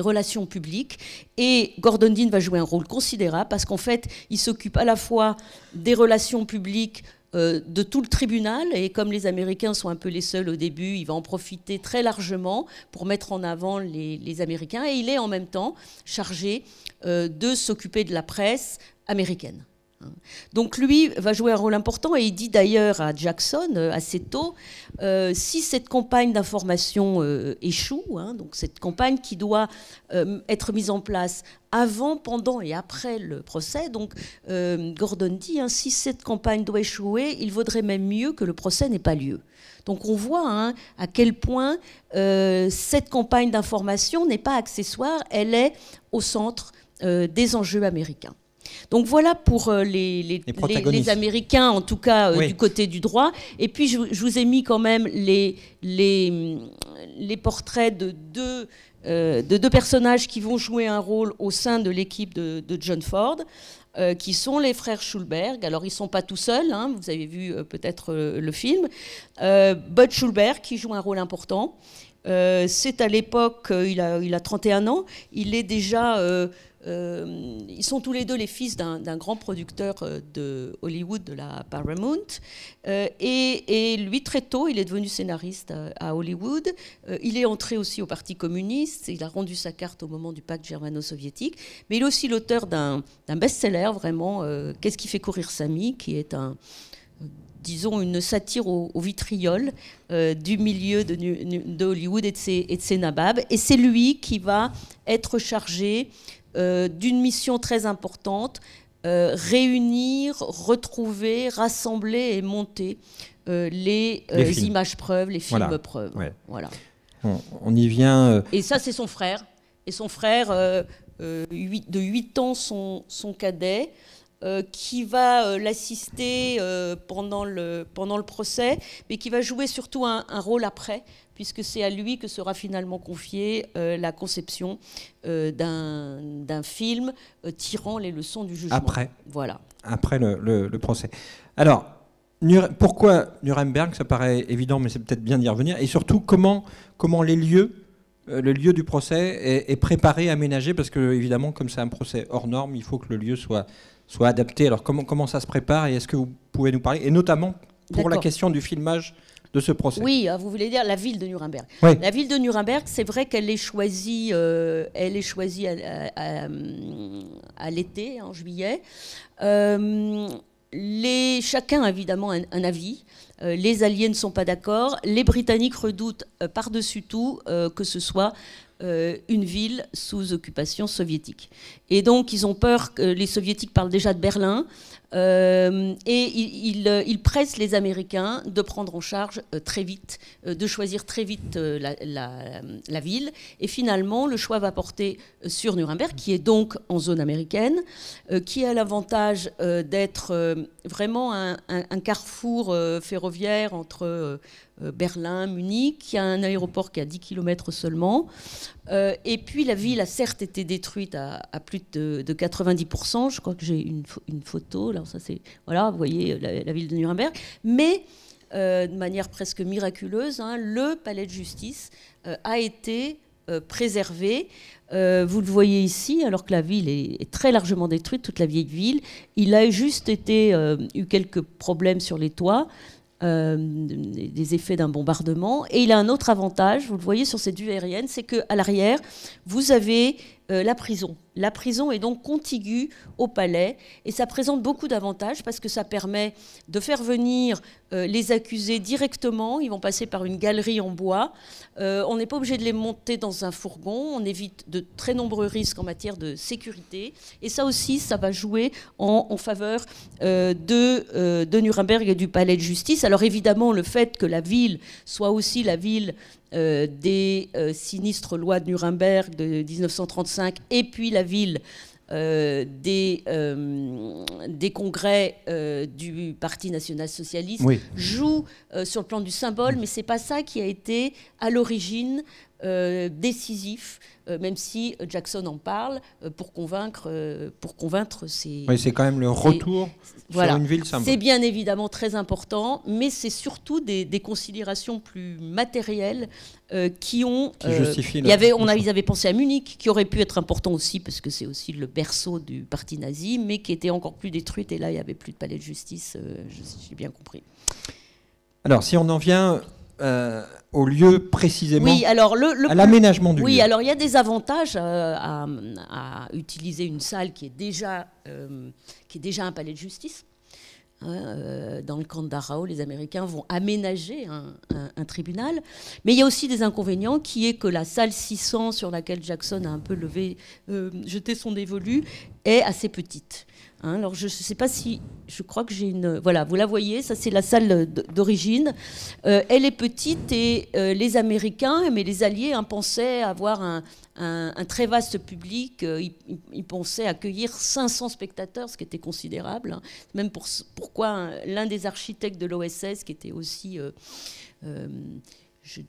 relations publiques. Et Gordon Dean va jouer un rôle considérable parce qu'en fait, il s'occupe à la fois des relations publiques euh, de tout le tribunal. Et comme les Américains sont un peu les seuls au début, il va en profiter très largement pour mettre en avant les, Américains. Et il est en même temps chargé euh, de s'occuper de la presse américaine. Hein. Donc lui va jouer un rôle important et il dit d'ailleurs à Jackson euh, assez tôt, euh, si cette campagne d'information euh, échoue, hein, donc cette campagne qui doit être mise en place avant, pendant et après le procès, donc Gordon dit, hein, si cette campagne doit échouer, il vaudrait même mieux que le procès n'ait pas lieu. Donc on voit à quel point cette campagne d'information n'est pas accessoire, elle est au centre des enjeux américains. Donc voilà pour euh, les, Américains, en tout cas euh, du côté du droit. Et puis je, vous ai mis quand même les, portraits euh, de deux, personnages qui vont jouer un rôle au sein de l'équipe de, John Ford. qui sont les frères Schulberg. Alors, ils ne sont pas tout seuls, hein, vous avez vu peut-être le film. Bud Schulberg, qui joue un rôle important. c'est à l'époque, il il a 31 ans, il est déjà euh, ils sont tous les deux les fils d'un grand producteur euh, de Hollywood, de la Paramount. Euh, et, lui, très tôt, il est devenu scénariste à, Hollywood. il est entré aussi au Parti communiste. Il a rendu sa carte au moment du pacte germano-soviétique. Mais il est aussi l'auteur d'un best-seller, vraiment, Qu'est-ce qui fait courir Samy, qui est un, disons, une satire au, vitriol du milieu de, Hollywood et de et de ses nababs. Et c'est lui qui va être chargé euh, d'une mission très importante, euh, réunir, retrouver, rassembler et monter euh, les, images preuves, les films preuves. Voilà. On, y vient. Et ça, c'est son frère. Et son frère, de 8 ans, son, cadet. qui va l'assister pendant, le, procès, mais qui va jouer surtout un rôle après, puisque c'est à lui que sera finalement confiée euh, la conception euh, d'un film euh, tirant les leçons du jugement. Après. Voilà. Après le, procès. Alors, pourquoi Nuremberg Ça paraît évident, mais c'est peut-être bien d'y revenir. Et surtout, comment, comment les lieux le lieu du procès est, préparé, aménagé, parce que évidemment, comme c'est un procès hors norme, il faut que le lieu soit, soit adapté. Alors comment, comment ça se prépare et est-ce que vous pouvez nous parler, et notamment pour la question du filmage oui, ah, vous voulez dire la ville de Nuremberg. La ville de Nuremberg, c'est vrai qu'elle est choisie, euh, elle est choisie à, l'été, en juillet. Euh, chacun a évidemment un, avis. Euh, les Alliés ne sont pas d'accord. Les Britanniques redoutent par-dessus tout que ce soit une ville sous occupation soviétique. Et donc, ils ont peur que les soviétiques parlent déjà de Berlin. Euh, et euh, il, presse les Américains de prendre en charge euh, très vite, de choisir très vite la, ville. Et finalement, le choix va porter sur Nuremberg, qui est donc en zone américaine, qui a l'avantage d'être vraiment un, un carrefour ferroviaire entre euh, Berlin, Munich. Il y a un aéroport qui est à 10 km seulement. Euh, et puis la ville a certes été détruite à, plus de, 90%. Je crois que j'ai une, photo. Là, ça c'est voilà, vous voyez euh, la, ville de Nuremberg. Mais de manière presque miraculeuse, hein, le palais de justice a été préservé. vous le voyez ici, alors que la ville est, est, très largement détruite, toute la vieille ville. Il a juste été, eu quelques problèmes sur les toits, euh, des effets d'un bombardement. Et il a un autre avantage, vous le voyez sur cette vue aérienne, c'est qu'à l'arrière, vous avez euh, la prison. La prison est donc contiguë au palais et ça présente beaucoup d'avantages parce que ça permet de faire venir euh, les accusés directement. Ils vont passer par une galerie en bois. Euh, on n'est pas obligé de les monter dans un fourgon. On évite de très nombreux risques en matière de sécurité. Et ça aussi, ça va jouer en, faveur de, de Nuremberg et du palais de justice. Alors évidemment, le fait que la ville soit aussi la ville euh, des euh, sinistres lois de Nuremberg de 1935 et puis la ville euh, des, des congrès du Parti national-socialiste joue sur le plan du symbole, mais c'est pas ça qui a été à l'origine euh, décisif, euh, même si euh, Jackson en parle, pour convaincre, pour convaincre ses. Oui, c'est quand même le retour sur une ville simple. C'est bien évidemment très important, mais c'est surtout des, considérations plus matérielles qui ont. y avait, on a, ils avaient pensé à Munich, qui aurait pu être important aussi, parce que c'est aussi le berceau du parti nazi, mais qui était encore plus détruite, et là, il n'y avait plus de palais de justice, j'ai bien compris. Alors, si on en vient euh, au lieu précisément oui, alors à l'aménagement du oui, Oui, alors il y a des avantages euh, à, utiliser une salle qui est déjà, euh, qui est déjà un palais de justice. Hein, dans le camp Darao, les Américains vont aménager un, tribunal. Mais il y a aussi des inconvénients qui est que la salle 600 sur laquelle Jackson a un peu levé, jeté son dévolu est assez petite. Hein, alors je ne sais pas si, je crois que j'ai une, voilà, vous la voyez, ça c'est la salle d'origine. Euh, elle est petite et euh, les Américains, mais les Alliés hein, pensaient avoir un, très vaste public. Euh, ils, pensaient accueillir 500 spectateurs, ce qui était considérable. Hein. Même pour, pourquoi l'un des architectes de l'OSS, qui était aussi je,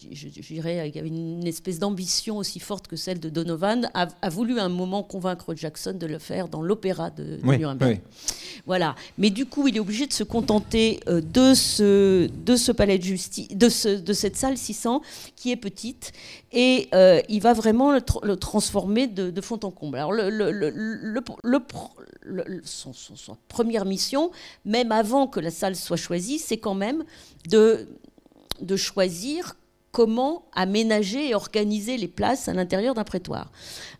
dirais, il y avait une espèce d'ambition aussi forte que celle de Donovan, a, voulu à un moment convaincre Jackson de le faire dans l'opéra de, Nuremberg. Voilà. Mais du coup, il est obligé de se contenter euh, de, ce, de ce palais de justice, de, de cette salle 600 qui est petite, et euh, il va vraiment le, transformer de, de, fond en comble. Alors, le, le, son, première mission, même avant que la salle soit choisie, c'est quand même de de choisir comment aménager et organiser les places à l'intérieur d'un prétoire.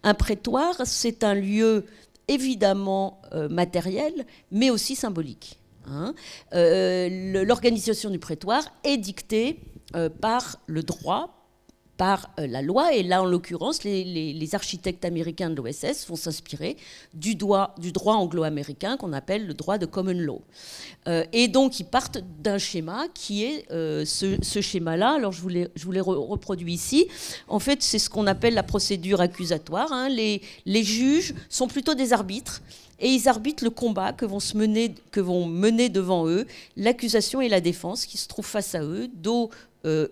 Un prétoire, c'est un lieu évidemment euh, matériel, mais aussi symbolique. Hein. Euh, l'organisation du prétoire est dictée euh, par le droit, par euh, la loi. Et là, en l'occurrence, les, architectes américains de l'OSS vont s'inspirer du, droit, anglo-américain qu'on appelle le droit de common law. Euh, et donc, ils partent d'un schéma qui est euh, ce, schéma-là. Alors, je vous l'ai, je reproduit ici. En fait, c'est ce qu'on appelle la procédure accusatoire. Hein. Les, juges sont plutôt des arbitres et ils arbitrent le combat que vont, se mener, devant eux l'accusation et la défense qui se trouvent face à eux, dos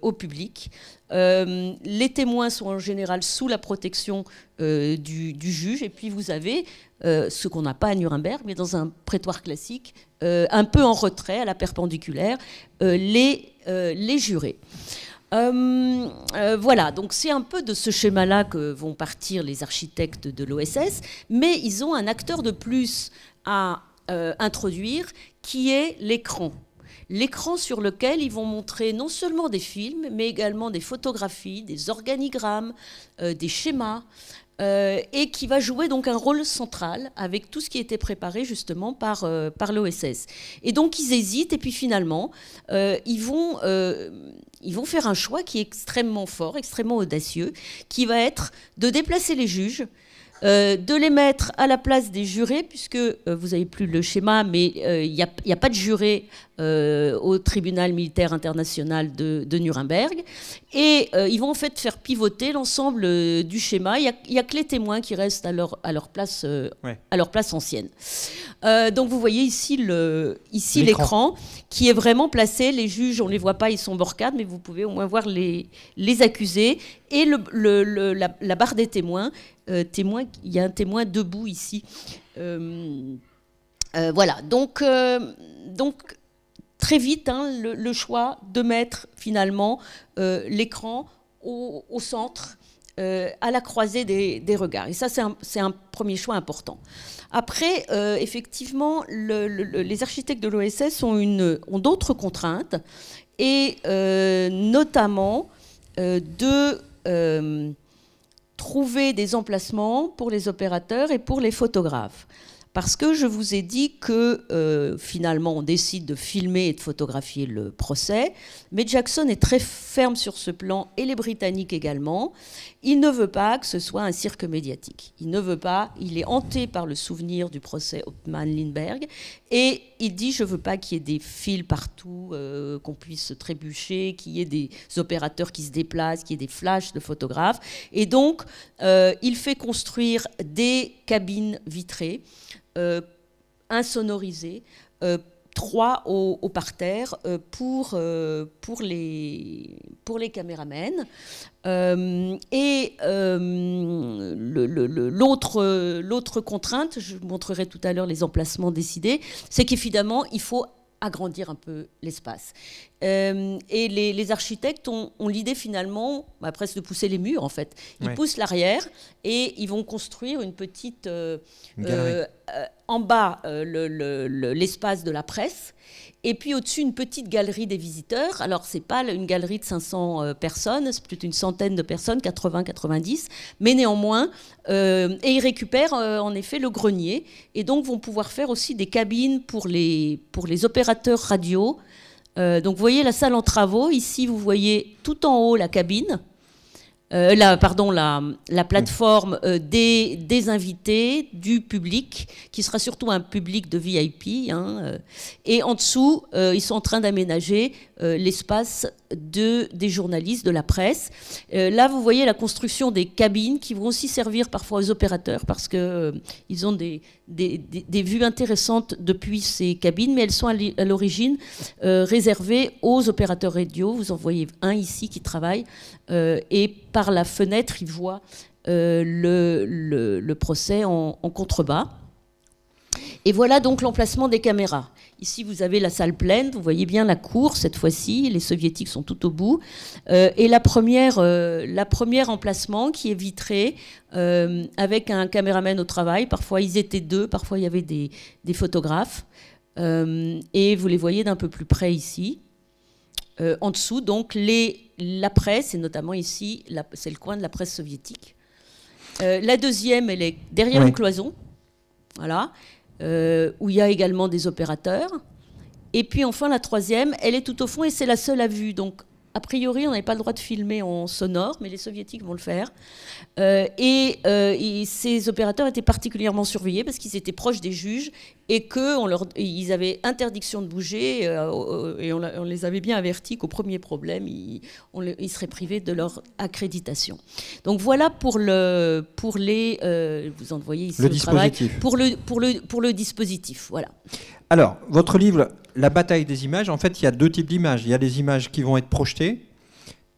au public. Euh, les témoins sont en général sous la protection euh, du, juge. Et puis vous avez euh, ce qu'on n'a pas à Nuremberg, mais dans un prétoire classique, un peu en retrait, à la perpendiculaire, les, les jurés. voilà, donc c'est un peu de ce schéma-là que vont partir les architectes de l'OSS, mais ils ont un acteur de plus à introduire qui est l'écran l'écran sur lequel ils vont montrer non seulement des films, mais également des photographies, des organigrammes, euh, des schémas, euh, et qui va jouer donc un rôle central avec tout ce qui était préparé justement par, euh, par l'OSS. Et donc ils hésitent et puis finalement ils, vont, ils vont faire un choix qui est extrêmement fort, extrêmement audacieux, qui va être de déplacer les juges. de les mettre à la place des jurés, puisque vous n'avez plus le schéma, mais il n'y a, pas de jurés euh, au tribunal militaire international de, Nuremberg. Et euh, ils vont en fait faire pivoter l'ensemble euh, du schéma. Il n'y a, a, que les témoins qui restent à leur, à leur, place, à leur place ancienne. donc vous voyez ici l'écran ici l'écran qui est vraiment placé. Les juges, on ne les voit pas, ils sont borcades, mais vous pouvez au moins voir les, les accusés et le, le, la, barre des témoins. témoins il y a un témoin debout ici. voilà, donc, donc très vite hein, le, choix de mettre finalement euh, l'écran au, centre, euh, à la croisée des, regards. Et ça, c'est un, premier choix important. Après, euh, effectivement, les architectes de l'OSS ont d'autres contraintes, et notamment de trouver des emplacements pour les opérateurs et pour les photographes parce que je vous ai dit que euh, finalement on décide de filmer et de photographier le procès, mais Jackson est très ferme sur ce plan et les Britanniques également. Il ne veut pas que ce soit un cirque médiatique. Il ne veut pas, il est hanté par le souvenir du procès Opman-Lindbergh et il dit je ne veux pas qu'il y ait des fils partout, euh, qu'on puisse trébucher, qu'il y ait des opérateurs qui se déplacent, qu'il y ait des flashs de photographes. Et donc euh, il fait construire des cabines vitrées. Euh, insonorisés, euh, trois au, parterre euh, pour, pour, les, pour les caméramens. et l'autre contrainte, je vous montrerai tout à l'heure les emplacements décidés, c'est qu'évidemment, il faut agrandir un peu l'espace. Euh, et les, architectes ont, l'idée finalement, après bah, c'est de pousser les murs en fait. Ils poussent l'arrière et ils vont construire une petite... Euh, euh, en bas, l'espace de la presse et puis au-dessus, une petite galerie des visiteurs. Alors, c'est pas une galerie de 500 euh, personnes, c'est plutôt une centaine de personnes, 80-90, mais néanmoins, euh, et ils récupèrent euh, en effet le grenier, et donc vont pouvoir faire aussi des cabines pour les, pour les opérateurs radio. donc, vous voyez la salle en travaux. Ici, vous voyez tout en haut la cabine euh, la, pardon, la, la mm. plateforme euh, des, invités, du public, qui sera surtout un public de VIP. Hein, euh. et en dessous, ils sont en train d'aménager l'espace de, des journalistes, de la presse. là, vous voyez la construction des cabines qui vont aussi servir parfois aux opérateurs parce qu'ils ils ont des, des, vues intéressantes depuis ces cabines, mais elles sont à l'origine réservées aux opérateurs radio. Vous en voyez un ici qui travaille euh, et par la fenêtre, il voit euh, le, procès en, contrebas. Et voilà donc l'emplacement des caméras. Ici, vous avez la salle pleine, vous voyez bien la cour cette fois-ci, les soviétiques sont tout au bout. Euh, et la première, la première emplacement qui est vitrée avec un caméraman au travail. Parfois, ils étaient deux, parfois, il y avait des photographes. et vous les voyez d'un peu plus près ici. Euh, en dessous, donc, les, la presse, et notamment ici, c'est le coin de la presse soviétique. Euh, la deuxième, elle est derrière une cloison, voilà, euh, où il y a également des opérateurs. Et puis enfin, la troisième, elle est tout au fond et c'est la seule à vue. Donc a priori, on n'avait pas le droit de filmer en sonore, mais les soviétiques vont le faire. Euh, euh, et, ces opérateurs étaient particulièrement surveillés parce qu'ils étaient proches des juges et qu'ils avaient interdiction de bouger euh, et on, les avait bien avertis qu'au premier problème, ils, seraient privés de leur accréditation. Donc voilà pour, le, les... vous en voyez le, dispositif. Travail, pour, le, pour le dispositif, voilà. Alors, votre livre la bataille des images, en fait, il y a deux types d'images. Il y a les images qui vont être projetées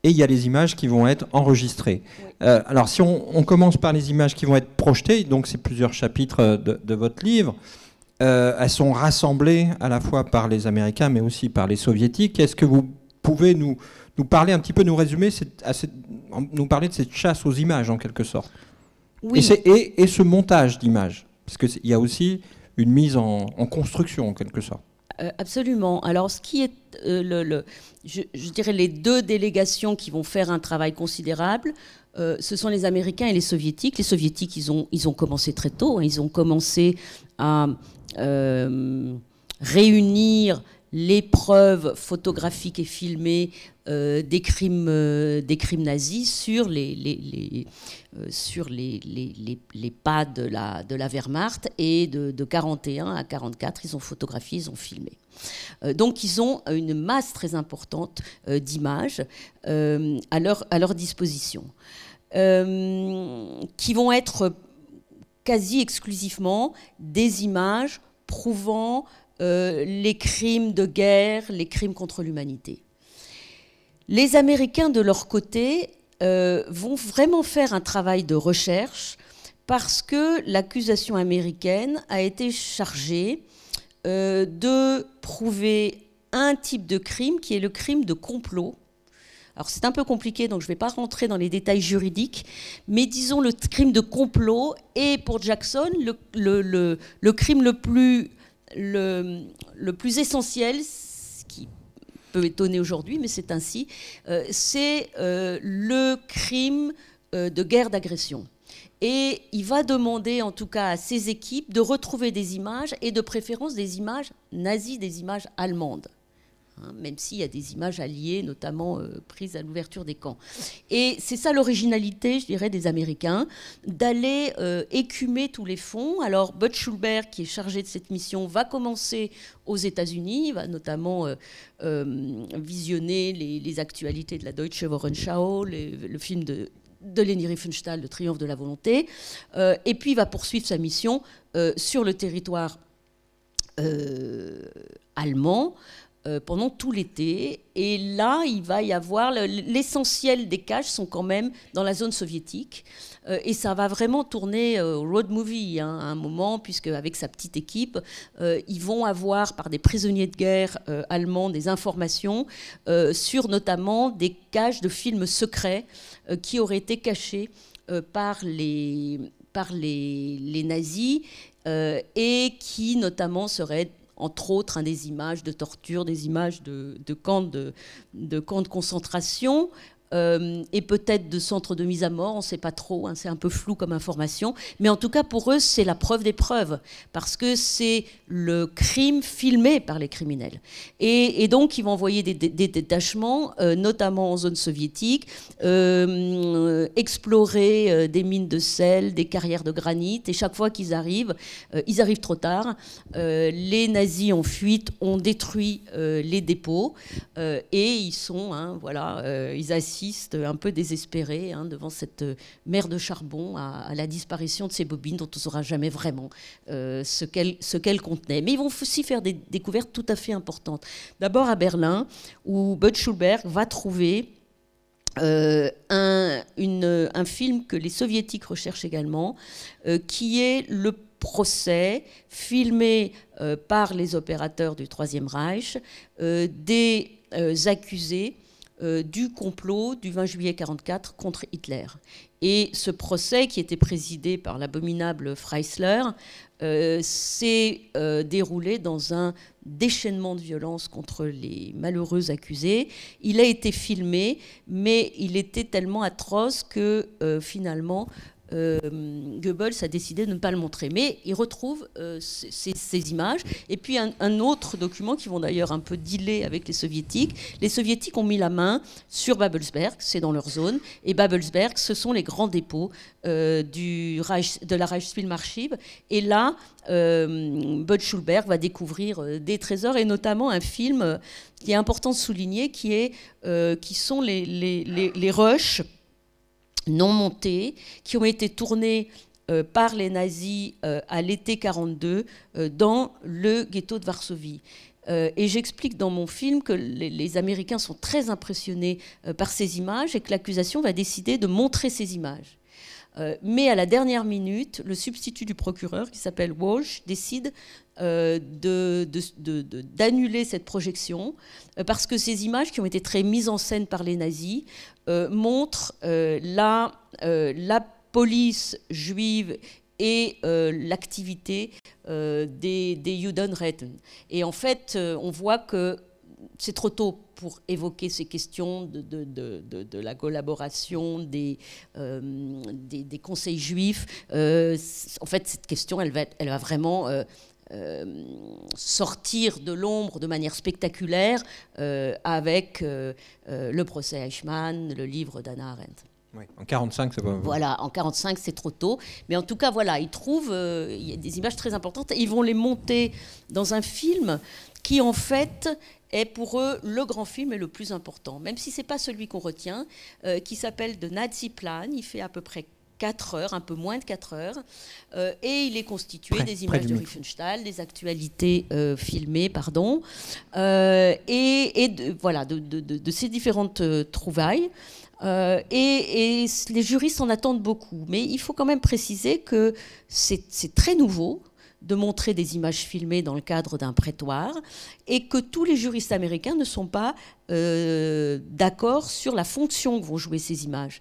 et il y a les images qui vont être enregistrées. Euh, alors, si on, commence par les images qui vont être projetées, donc c'est plusieurs chapitres euh, de, votre livre, euh, elles sont rassemblées à la fois par les Américains mais aussi par les Soviétiques. Est-ce que vous pouvez nous, parler un petit peu, nous résumer, nous parler de cette chasse aux images en quelque sorte et, ce montage d'images, parce qu'il y a aussi une mise en construction en quelque sorte. Euh, absolument. Alors, ce qui est, euh, le, je, dirais, les deux délégations qui vont faire un travail considérable, euh, ce sont les Américains et les Soviétiques. Les Soviétiques, ils ont, ils ont commencé très tôt. Hein. ils ont commencé à réunir les preuves photographiques et filmées euh, des, crimes, euh, des crimes nazis sur euh, les, les, les, pas de la, de la Wehrmacht. Et de, 1941 41 à 44, ils ont photographié, ils ont filmé. donc ils ont une masse très importante d'images à, à leur disposition, qui vont être quasi exclusivement des images prouvant les crimes de guerre, les crimes contre l'humanité. Les Américains, de leur côté, euh, vont vraiment faire un travail de recherche parce que l'accusation américaine a été chargée euh, de prouver un type de crime qui est le crime de complot. Alors c'est un peu compliqué, donc je ne vais pas rentrer dans les détails juridiques, mais disons le crime de complot est pour Jackson le, crime le plus, le plus essentiel, peut étonner aujourd'hui, mais c'est ainsi, euh, c'est euh, le crime euh, de guerre d'agression. Et il va demander en tout cas à ses équipes de retrouver des images et de préférence des images nazies, des images allemandes. Hein, même s'il y a des images alliées, notamment euh, prises à l'ouverture des camps. Et c'est ça l'originalité, je dirais, des Américains, d'aller euh, écumer tous les fonds. Alors, Bud Schulberg, qui est chargé de cette mission, va commencer aux États-Unis, va notamment euh, visionner les, actualités de la Deutsche Wochenschau, le, film de de Leni Riefenstahl, le triomphe de la volonté, et puis il va poursuivre sa mission sur le territoire allemand. Euh, pendant tout l'été. Et là, il va y avoir l'essentiel des caches sont quand même dans la zone soviétique. Euh, et ça va vraiment tourner euh, road movie hein, à un moment, puisque avec sa petite équipe, ils vont avoir par des prisonniers de guerre allemands des informations sur notamment des caches de films secrets qui auraient été cachés par les par les, les nazis et qui notamment seraient entre autres, hein, des images de torture, des images de, camps de, camps de concentration. Euh, et peut-être de centres de mise à mort, on ne sait pas trop, hein, c'est un peu flou comme information, mais en tout cas pour eux c'est la preuve des preuves, parce que c'est le crime filmé par les criminels. Et, donc ils vont envoyer des, détachements, euh, notamment en zone soviétique, euh, explorer des mines de sel, des carrières de granit, et chaque fois qu'ils arrivent, ils arrivent trop tard, les nazis en fuite ont détruit les dépôts, et ils sont, hein, voilà, ils assistent un peu désespéré hein, devant cette euh, mer de charbon à, la disparition de ces bobines dont on ne saura jamais vraiment euh, ce qu'elles contenaient. Mais ils vont aussi faire des découvertes tout à fait importantes. D'abord à Berlin, où Bud Schulberg va trouver euh, un, film que les soviétiques recherchent également, qui est le procès filmé par les opérateurs du Troisième Reich des accusés euh, du complot du 20 juillet 44 contre Hitler. Et ce procès, qui était présidé par l'abominable Freisler, euh, s'est euh, déroulé dans un déchaînement de violence contre les malheureux accusés. Il a été filmé, mais il était tellement atroce que finalement euh, Goebbels a décidé de ne pas le montrer. Mais il retrouve euh, ces, images. Et puis un, autre document qui vont d'ailleurs un peu dealer avec les soviétiques. Les soviétiques ont mis la main sur Babelsberg, c'est dans leur zone. Et Babelsberg, ce sont les grands dépôts euh, du de la Reichsfilmarchive. Et là, Bud Schulberg va découvrir des trésors et notamment un film qui est important de souligner, qui, est, qui sont les, les, les rushs non montées, qui ont été tournées euh, par les nazis euh, à l'été 42 euh, dans le ghetto de Varsovie. et j'explique dans mon film que les Américains sont très impressionnés par ces images et que l'accusation va décider de montrer ces images. Euh, mais à la dernière minute, le substitut du procureur, qui s'appelle Walsh, décide euh, d'annuler cette projection euh, parce que ces images qui ont été très mises en scène par les nazis montrent la, la police juive et l'activité des, des Judenräten. Et en fait, on voit que c'est trop tôt pour évoquer ces questions de, de, la collaboration euh, des, des, conseils juifs. Euh, en fait, cette question, elle va, elle va vraiment euh, sortir de l'ombre de manière spectaculaire avec le procès Eichmann, le livre d'Anna Arendt. Oui, en 45, c'est pas. Voilà, en 45, c'est trop tôt. Mais en tout cas, voilà, ils trouvent il y a des images très importantes. Ils vont les monter dans un film qui, en fait, est pour eux le grand film et le plus important, même si ce n'est pas celui qu'on retient, euh, qui s'appelle De Nazi Plan. Il fait à peu près 4 heures, un peu moins de 4 heures, euh, et il est constitué des images de Riefenstahl, des actualités euh, filmées, pardon, et, de, voilà, de, ces différentes trouvailles. et, et, les juristes en attendent beaucoup. Mais il faut quand même préciser que c'est très nouveau de montrer des images filmées dans le cadre d'un prétoire et que tous les juristes américains ne sont pas euh, d'accord sur la fonction que vont jouer ces images.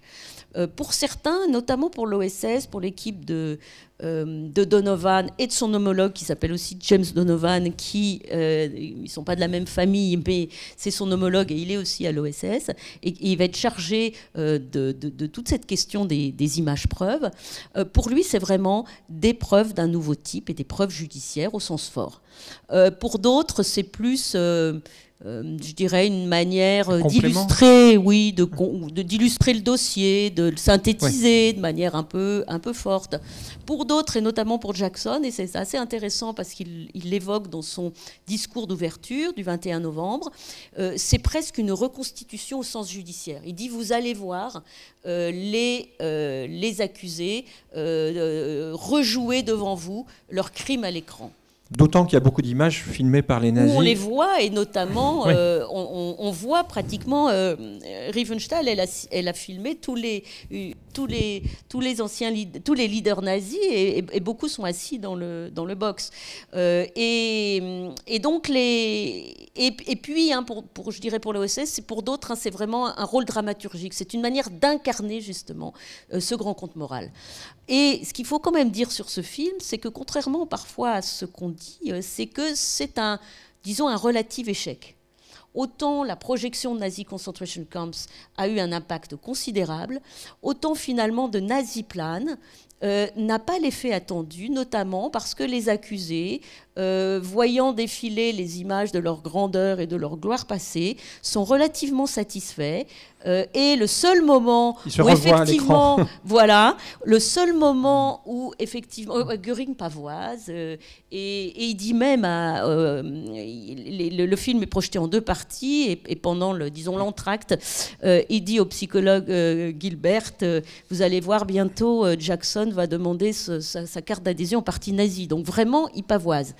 Euh, pour certains, notamment pour l'OSS, pour l'équipe de, euh, de, Donovan et de son homologue qui s'appelle aussi James Donovan, qui ils ne sont pas de la même famille, mais c'est son homologue et il est aussi à l'OSS, et, il va être chargé de, toute cette question des, des images preuves. pour lui, c'est vraiment des preuves d'un nouveau type et des preuves judiciaires au sens fort. pour d'autres, c'est plus, euh, euh, je dirais, une manière euh, d'illustrer, oui, le dossier, de le synthétiser de manière un peu, un peu forte. Pour d'autres, et notamment pour Jackson, et c'est assez intéressant parce qu'il l'évoque dans son discours d'ouverture du 21 novembre, c'est presque une reconstitution au sens judiciaire. Il dit, vous allez voir les, les accusés rejouer devant vous leur crime à l'écran. D'autant qu'il y a beaucoup d'images filmées par les nazis. on les voit, et notamment, euh, on, voit pratiquement. Euh, Riefenstahl, elle a, filmé tous les, euh, tous les, tous les anciens tous les leaders nazis, et, beaucoup sont assis dans le, dans le box. Euh, et, donc, les. Et, puis, hein, pour, je dirais pour l'OSS, pour d'autres, hein, c'est vraiment un rôle dramaturgique. C'est une manière d'incarner, justement, ce grand conte moral. Et ce qu'il faut quand même dire sur ce film, c'est que contrairement parfois à ce qu'on euh, c'est que c'est un, disons, un relatif échec. Autant la projection de Nazi concentration camps a eu un impact considérable, autant finalement de Nazi plane euh, n'a pas l'effet attendu, notamment parce que les accusés euh, voyant défiler les images de leur grandeur et de leur gloire passée, sont relativement satisfaits. Euh, et le seul moment où effectivement, voilà, le seul moment où effectivement, euh, Göring pavoise, et, il dit même, à, le, film est projeté en deux parties, et, pendant disons l'entracte, il dit au psychologue Gilbert, vous allez voir bientôt, Jackson va demander sa, carte d'adhésion au parti nazi. Donc vraiment, il pavoise.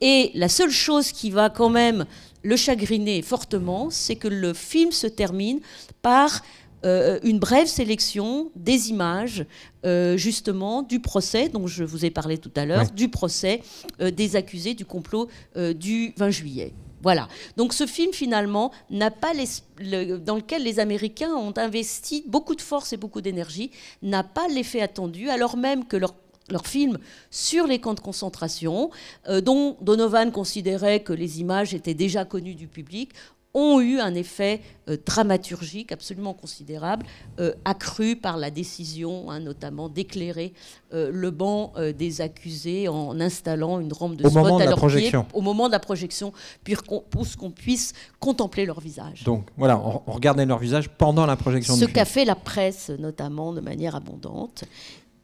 Et la seule chose qui va quand même le chagriner fortement, c'est que le film se termine par euh, une brève sélection des images euh, justement du procès dont je vous ai parlé tout à l'heure, du procès euh, des accusés du complot du 20 juillet. Voilà. Donc ce film finalement n'a pas dans lequel les Américains ont investi beaucoup de force et beaucoup d'énergie n'a pas l'effet attendu alors même que leur leurs films sur les camps de concentration, euh, dont Donovan considérait que les images étaient déjà connues du public, ont eu un effet euh, dramaturgique absolument considérable, euh, accru par la décision hein, notamment d'éclairer le banc des accusés en installant une rampe de au spot moment de leur projection. au moment de la projection, pour qu'on puisse contempler leur visage. Donc voilà, on, regardait leur visage pendant la projection. Ce qu'a fait la presse notamment de manière abondante.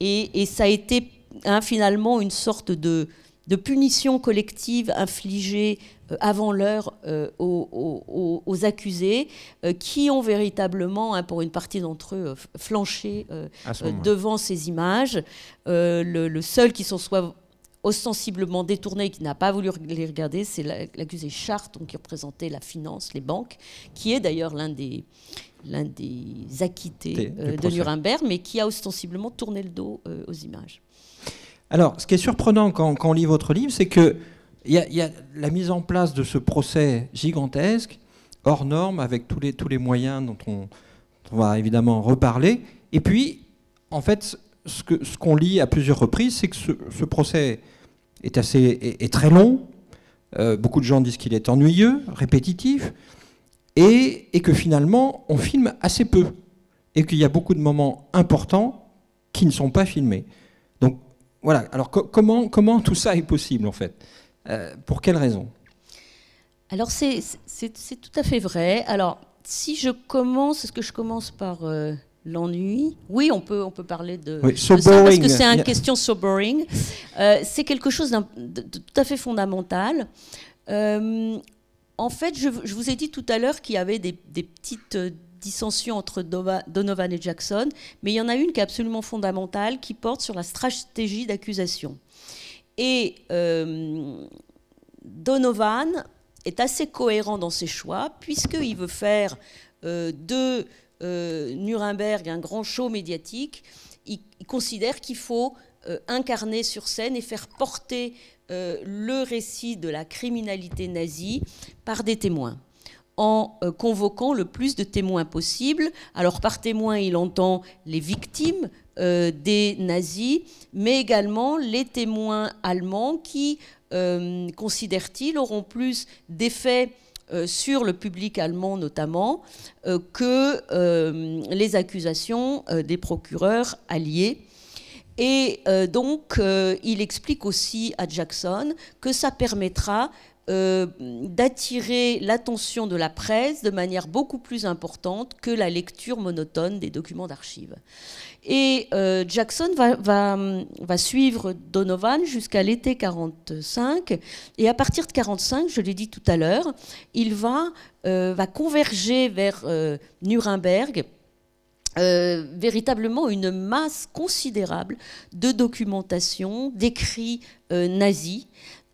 Et, ça a été hein, finalement une sorte de, punition collective infligée euh, avant l'heure euh, aux, accusés euh, qui ont véritablement, hein, pour une partie d'entre eux, flanché devant ces images. Le, le, seul qui s'en soit ostensiblement détourné qui n'a pas voulu les regarder, c'est l'accusé donc qui représentait la finance, les banques, qui est d'ailleurs l'un des, l'un des acquittés euh, de Nuremberg, mais qui a ostensiblement tourné le dos euh, aux images. Alors, ce qui est surprenant quand, on lit votre livre, c'est que il y, a la mise en place de ce procès gigantesque, hors norme, avec tous les, tous les moyens dont on, on va évidemment reparler, et puis, en fait, ce qu'on lit à plusieurs reprises, c'est que ce, procès est, assez, est, très long. Euh, beaucoup de gens disent qu'il est ennuyeux, répétitif, et, que finalement, on filme assez peu. Et qu'il y a beaucoup de moments importants qui ne sont pas filmés. Donc voilà. Alors comment, comment tout ça est possible, en fait euh, Pour quelles raisons Alors c'est tout à fait vrai. Alors si je commence, est-ce que je commence par. Euh, l'ennui. Oui, on peut, on peut parler de, oui, ça parce que c'est une question so Euh, c'est quelque chose de, tout à fait fondamental. Euh, en fait, je, vous ai dit tout à l'heure qu'il y avait des, petites euh, dissensions entre Donovan et Jackson, mais il y en a une qui est absolument fondamentale, qui porte sur la stratégie d'accusation. Et euh, Donovan est assez cohérent dans ses choix, puisqu'il veut faire deux... Euh, Nuremberg, un grand show médiatique, il, considère qu'il faut euh, incarner sur scène et faire porter euh, le récit de la criminalité nazie par des témoins en convoquant le plus de témoins possible. Alors par témoins, il entend les victimes des nazis, mais également les témoins allemands qui, considère-t-il, auront plus d'effets euh, sur le public allemand notamment, euh, que euh, les accusations des procureurs alliés. Et donc, il explique aussi à Jackson que ça permettra euh, d'attirer l'attention de la presse de manière beaucoup plus importante que la lecture monotone des documents d'archives. Et euh, Jackson va, va, suivre Donovan jusqu'à l'été 45. Et à partir de 45, je l'ai dit tout à l'heure, il va, euh, va, converger vers Nuremberg. véritablement une masse considérable de documentation d'écrits nazis,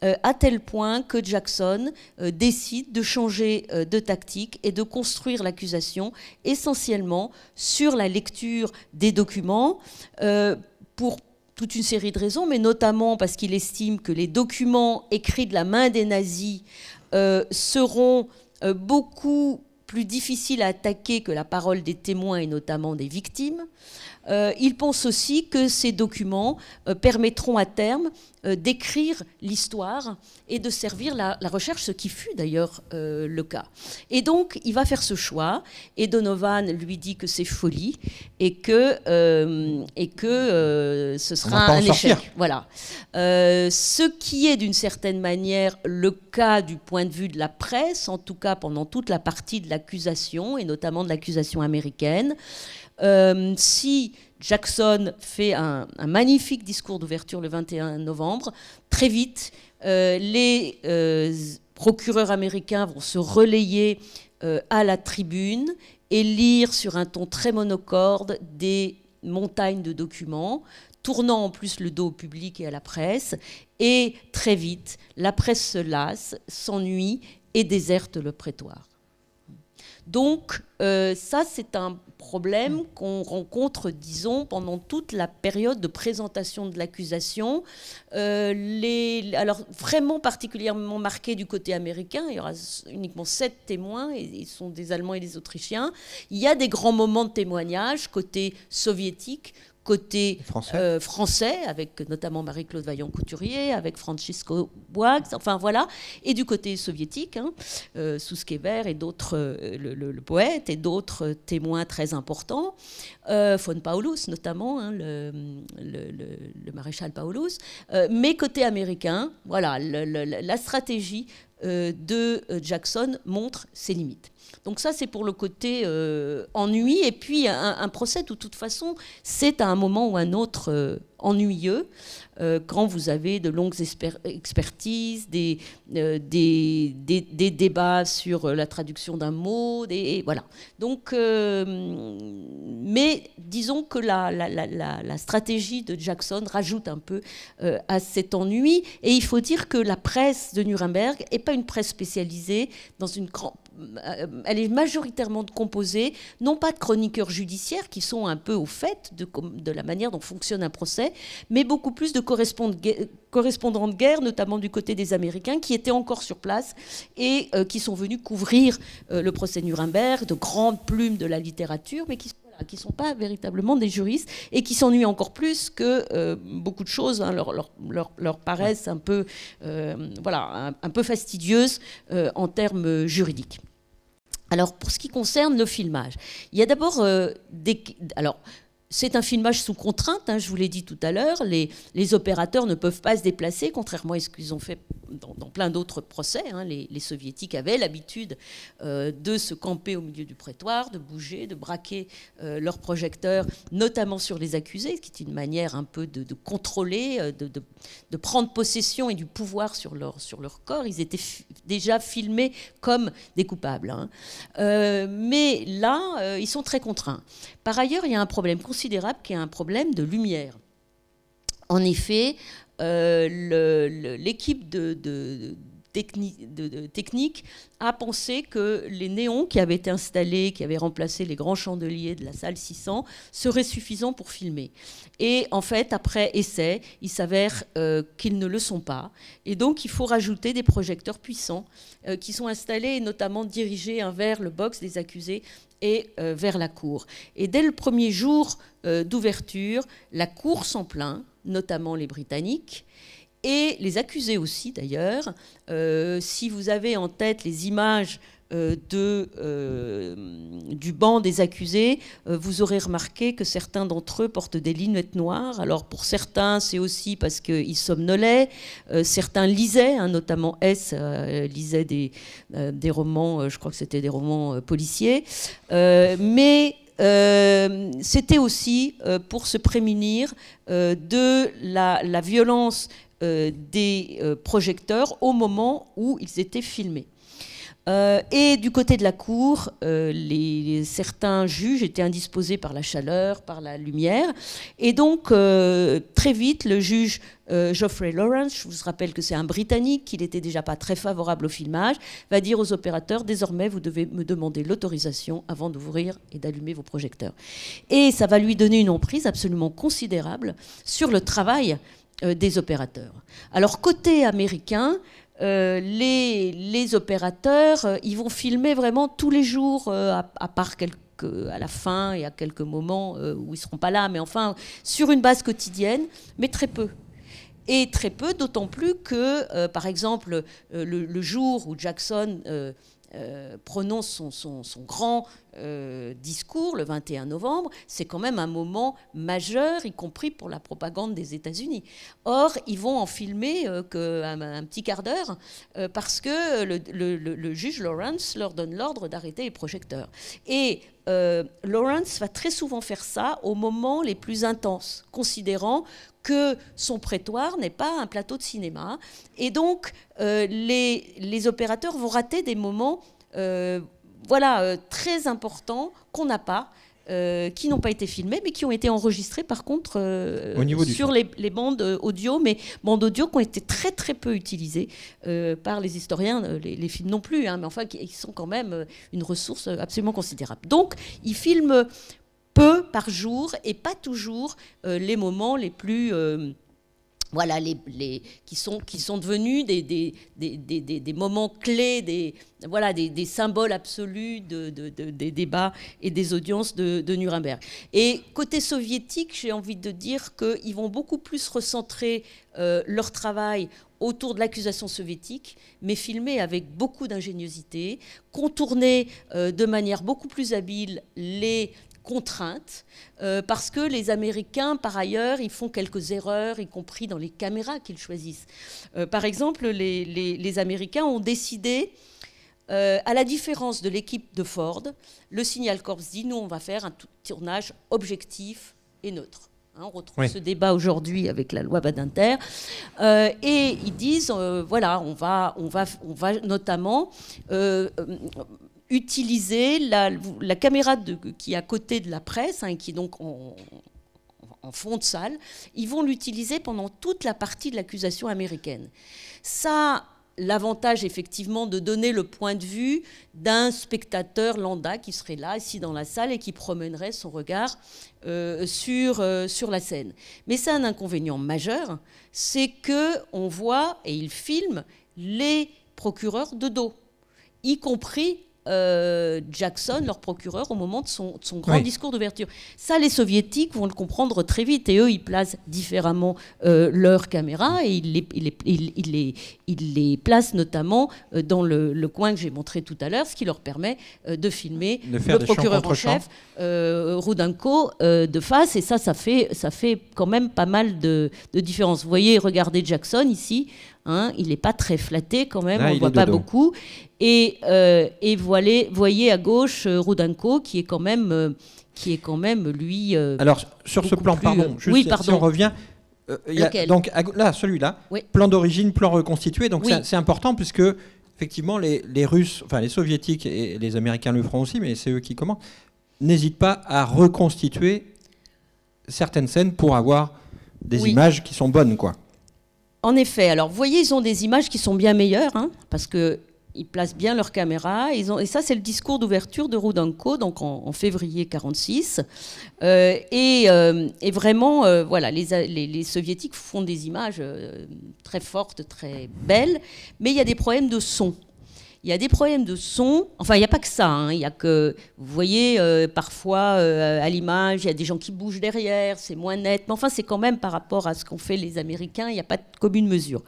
euh, à tel point que Jackson euh, décide de changer euh, de tactique et de construire l'accusation essentiellement sur la lecture des documents pour toute une série de raisons, mais notamment parce qu'il estime que les documents écrits de la main des nazis seront beaucoup plus difficiles à attaquer que la parole des témoins et notamment des victimes. Euh, il pense aussi que ces documents euh, permettront à terme euh, d'écrire l'histoire et de servir la, recherche, ce qui fut d'ailleurs le cas. Et donc, il va faire ce choix, et Donovan lui dit que c'est folie, et que, et que ce sera un échec. Voilà. ce qui est d'une certaine manière le cas du point de vue de la presse, en tout cas pendant toute la partie de l'accusation, et notamment de l'accusation américaine. Euh, si Jackson fait un, magnifique discours d'ouverture le 21 novembre, très vite, euh, les euh, procureurs américains vont se relayer à la tribune et lire sur un ton très monocorde des montagnes de documents, tournant en plus le dos au public et à la presse. Et très vite, la presse se lasse, s'ennuie et déserte le prétoire. Donc euh, ça, c'est un problème mm. qu'on rencontre, disons, pendant toute la période de présentation de l'accusation. Euh, alors vraiment particulièrement marqué du côté américain, il y aura uniquement sept témoins, et ils sont des Allemands et des Autrichiens. Il y a des grands moments de témoignage côté soviétique côté euh, français. avec notamment Marie-Claude Vaillant-Couturier, avec Francisco Boix, enfin voilà, et du côté soviétique, hein, euh, et d'autres, euh, le, poète, et d'autres témoins très importants, von Paulus notamment, hein, le, le, maréchal Paulus, mais côté américain, voilà, la stratégie de Jackson montre ses limites. Donc ça, c'est pour le côté euh, ennui. Et puis un, procès, de toute façon, c'est à un moment ou un autre euh, ennuyeux euh, quand vous avez de longues expertises, des, débats sur la traduction d'un mot, et voilà. Donc, mais disons que la, la, stratégie de Jackson rajoute un peu à cet ennui. Et il faut dire que la presse de Nuremberg n'est pas une presse spécialisée dans une grande euh, elle est majoritairement composée, non pas de chroniqueurs judiciaires qui sont un peu au fait de, la manière dont fonctionne un procès, mais beaucoup plus de correspondants de guerre, notamment du côté des Américains, qui étaient encore sur place et euh, qui sont venus couvrir euh, le procès Nuremberg, de grandes plumes de la littérature, mais qui ne sont pas véritablement des juristes et qui s'ennuient encore plus que beaucoup de choses hein, leur, paraissent un peu, voilà, un, peu fastidieuses en termes juridiques. Alors, pour ce qui concerne le filmage, il y a d'abord euh, des. Alors, c'est un filmage sous contrainte, hein, je vous l'ai dit tout à l'heure. Les, les, opérateurs ne peuvent pas se déplacer, contrairement à ce qu'ils ont fait dans, plein d'autres procès. Hein, les, soviétiques avaient l'habitude euh, de se camper au milieu du prétoire, de bouger, de braquer euh, leurs projecteurs, notamment sur les accusés, ce qui est une manière un peu de, contrôler, euh, de, prendre possession et du pouvoir sur leur, sur leur corps. Ils étaient déjà filmés comme des coupables. Hein. mais là, ils sont très contraints. Par ailleurs, il y a un problème qui est un problème de lumière. En effet, euh, l'équipe de, de, technique à penser que les néons qui avaient été installés, qui avaient remplacé les grands chandeliers de la salle 600, seraient suffisants pour filmer. Et en fait, après essai, il s'avère euh, qu'ils ne le sont pas. Et donc, il faut rajouter des projecteurs puissants euh, qui sont installés et notamment dirigés vers le box des accusés et euh, vers la cour. Et dès le premier jour d'ouverture, la cour s'en plaint, notamment les Britanniques et les accusés aussi d'ailleurs. Euh, si vous avez en tête les images euh, de, euh, du banc des accusés, vous aurez remarqué que certains d'entre eux portent des lunettes noires. Alors pour certains, c'est aussi parce qu'ils somnolaient. certains lisaient, hein, notamment S lisait des, des romans, je crois que c'était des romans policiers. mais c'était aussi pour se prémunir de la, la violence euh, des euh, projecteurs au moment où ils étaient filmés. Euh, et du côté de la cour, certains juges étaient indisposés par la chaleur, par la lumière. Et donc, très vite, le juge Geoffrey Lawrence, je vous rappelle que c'est un Britannique, qu'il n'était déjà pas très favorable au filmage, va dire aux opérateurs, désormais, vous devez me demander l'autorisation avant d'ouvrir et d'allumer vos projecteurs. Et ça va lui donner une emprise absolument considérable sur le travail euh, des opérateurs. Alors côté américain, euh, les, opérateurs, euh, ils vont filmer vraiment tous les jours, à, part à la fin et à quelques moments où ils seront pas là, mais enfin sur une base quotidienne, mais très peu. Et très peu, d'autant plus que, par exemple, le, jour où Jackson euh, prononce son, grand euh, discours le 21 novembre, c'est quand même un moment majeur, y compris pour la propagande des États-Unis. Or, ils vont en filmer euh, un, petit quart d'heure parce que le, juge Lawrence leur donne l'ordre d'arrêter les projecteurs. Et euh, Lawrence va très souvent faire ça aux moments les plus intenses, considérant que son prétoire n'est pas un plateau de cinéma. Et donc, euh, les, opérateurs vont rater des moments euh, voilà, très importants qu'on n'a pas euh, qui n'ont pas été filmés, mais qui ont été enregistrés par contre euh, sur les, bandes euh, audio, mais bandes audio qui ont été très très peu utilisées par les historiens, les, films non plus, hein, mais enfin qui, sont quand même une ressource absolument considérable. Donc ils filment peu par jour et pas toujours les moments les plus voilà, qui, sont, qui sont devenus des, des, moments clés, des, voilà, des, symboles absolus des débats et des audiences de, Nuremberg. Et côté soviétique, j'ai envie de dire qu'ils vont beaucoup plus recentrer euh, leur travail autour de l'accusation soviétique, mais filmé avec beaucoup d'ingéniosité, contourner euh, de manière beaucoup plus habile les contrainte, euh, parce que les Américains, par ailleurs, ils font quelques erreurs, y compris dans les caméras qu'ils choisissent. Euh, par exemple, les, les, Américains ont décidé, euh, à la différence de l'équipe de Ford, le Signal Corps dit, nous, on va faire un tournage objectif et neutre. Hein, on retrouve ce débat aujourd'hui avec la loi Badinter. et ils disent, voilà, on va, on, va, on va notamment utiliser la, caméra de, qui est à côté de la presse, hein, qui est donc en, fond de salle, ils vont l'utiliser pendant toute la partie de l'accusation américaine. Ça, l'avantage effectivement de donner le point de vue d'un spectateur lambda qui serait là, assis dans la salle, et qui promènerait son regard euh, sur, euh, sur la scène. Mais c'est un inconvénient majeur, c'est que on voit et il filment, les procureurs de dos, y compris euh, Jackson, leur procureur, au moment de son, grand discours d'ouverture. Ça, les soviétiques vont le comprendre très vite et eux, ils placent différemment euh, leurs caméras et ils les, les, placent notamment euh, dans le, coin que j'ai montré tout à l'heure, ce qui leur permet de filmer le procureur en chef, Rudenko, de face. Et ça, ça fait, ça fait quand même pas mal de, de différence. Vous voyez, regardez Jackson ici. Hein, il n'est pas très flatté quand même, ah, on ne voit pas beaucoup. Et, euh, voyez à gauche euh, Rudenko, qui est quand même, euh, qui est quand même lui. Euh, Alors sur ce plan, pardon, juste si on revient. donc là, celui-là, plan d'origine, plan reconstitué. Donc c'est important puisque effectivement les, Russes, enfin les Soviétiques et les Américains le feront aussi, mais c'est eux qui commandent, N'hésitent pas à reconstituer certaines scènes pour avoir des images qui sont bonnes, quoi. En effet, alors vous voyez, ils ont des images qui sont bien meilleures, hein, parce que placent bien leur caméra. et ça, c'est le discours d'ouverture de Rudanko, donc en, février 46. Euh, euh, et, vraiment, euh, voilà, les, soviétiques font des images très fortes, très belles, mais il y a des problèmes de son il y a des problèmes de son. Enfin, il n'y a pas que ça. Hein. Il y a que, vous voyez, euh, parfois euh, à l'image, il y a des gens qui bougent derrière, c'est moins net. Mais enfin, c'est quand même par rapport à ce qu'ont fait les Américains, il n'y a pas de commune mesure.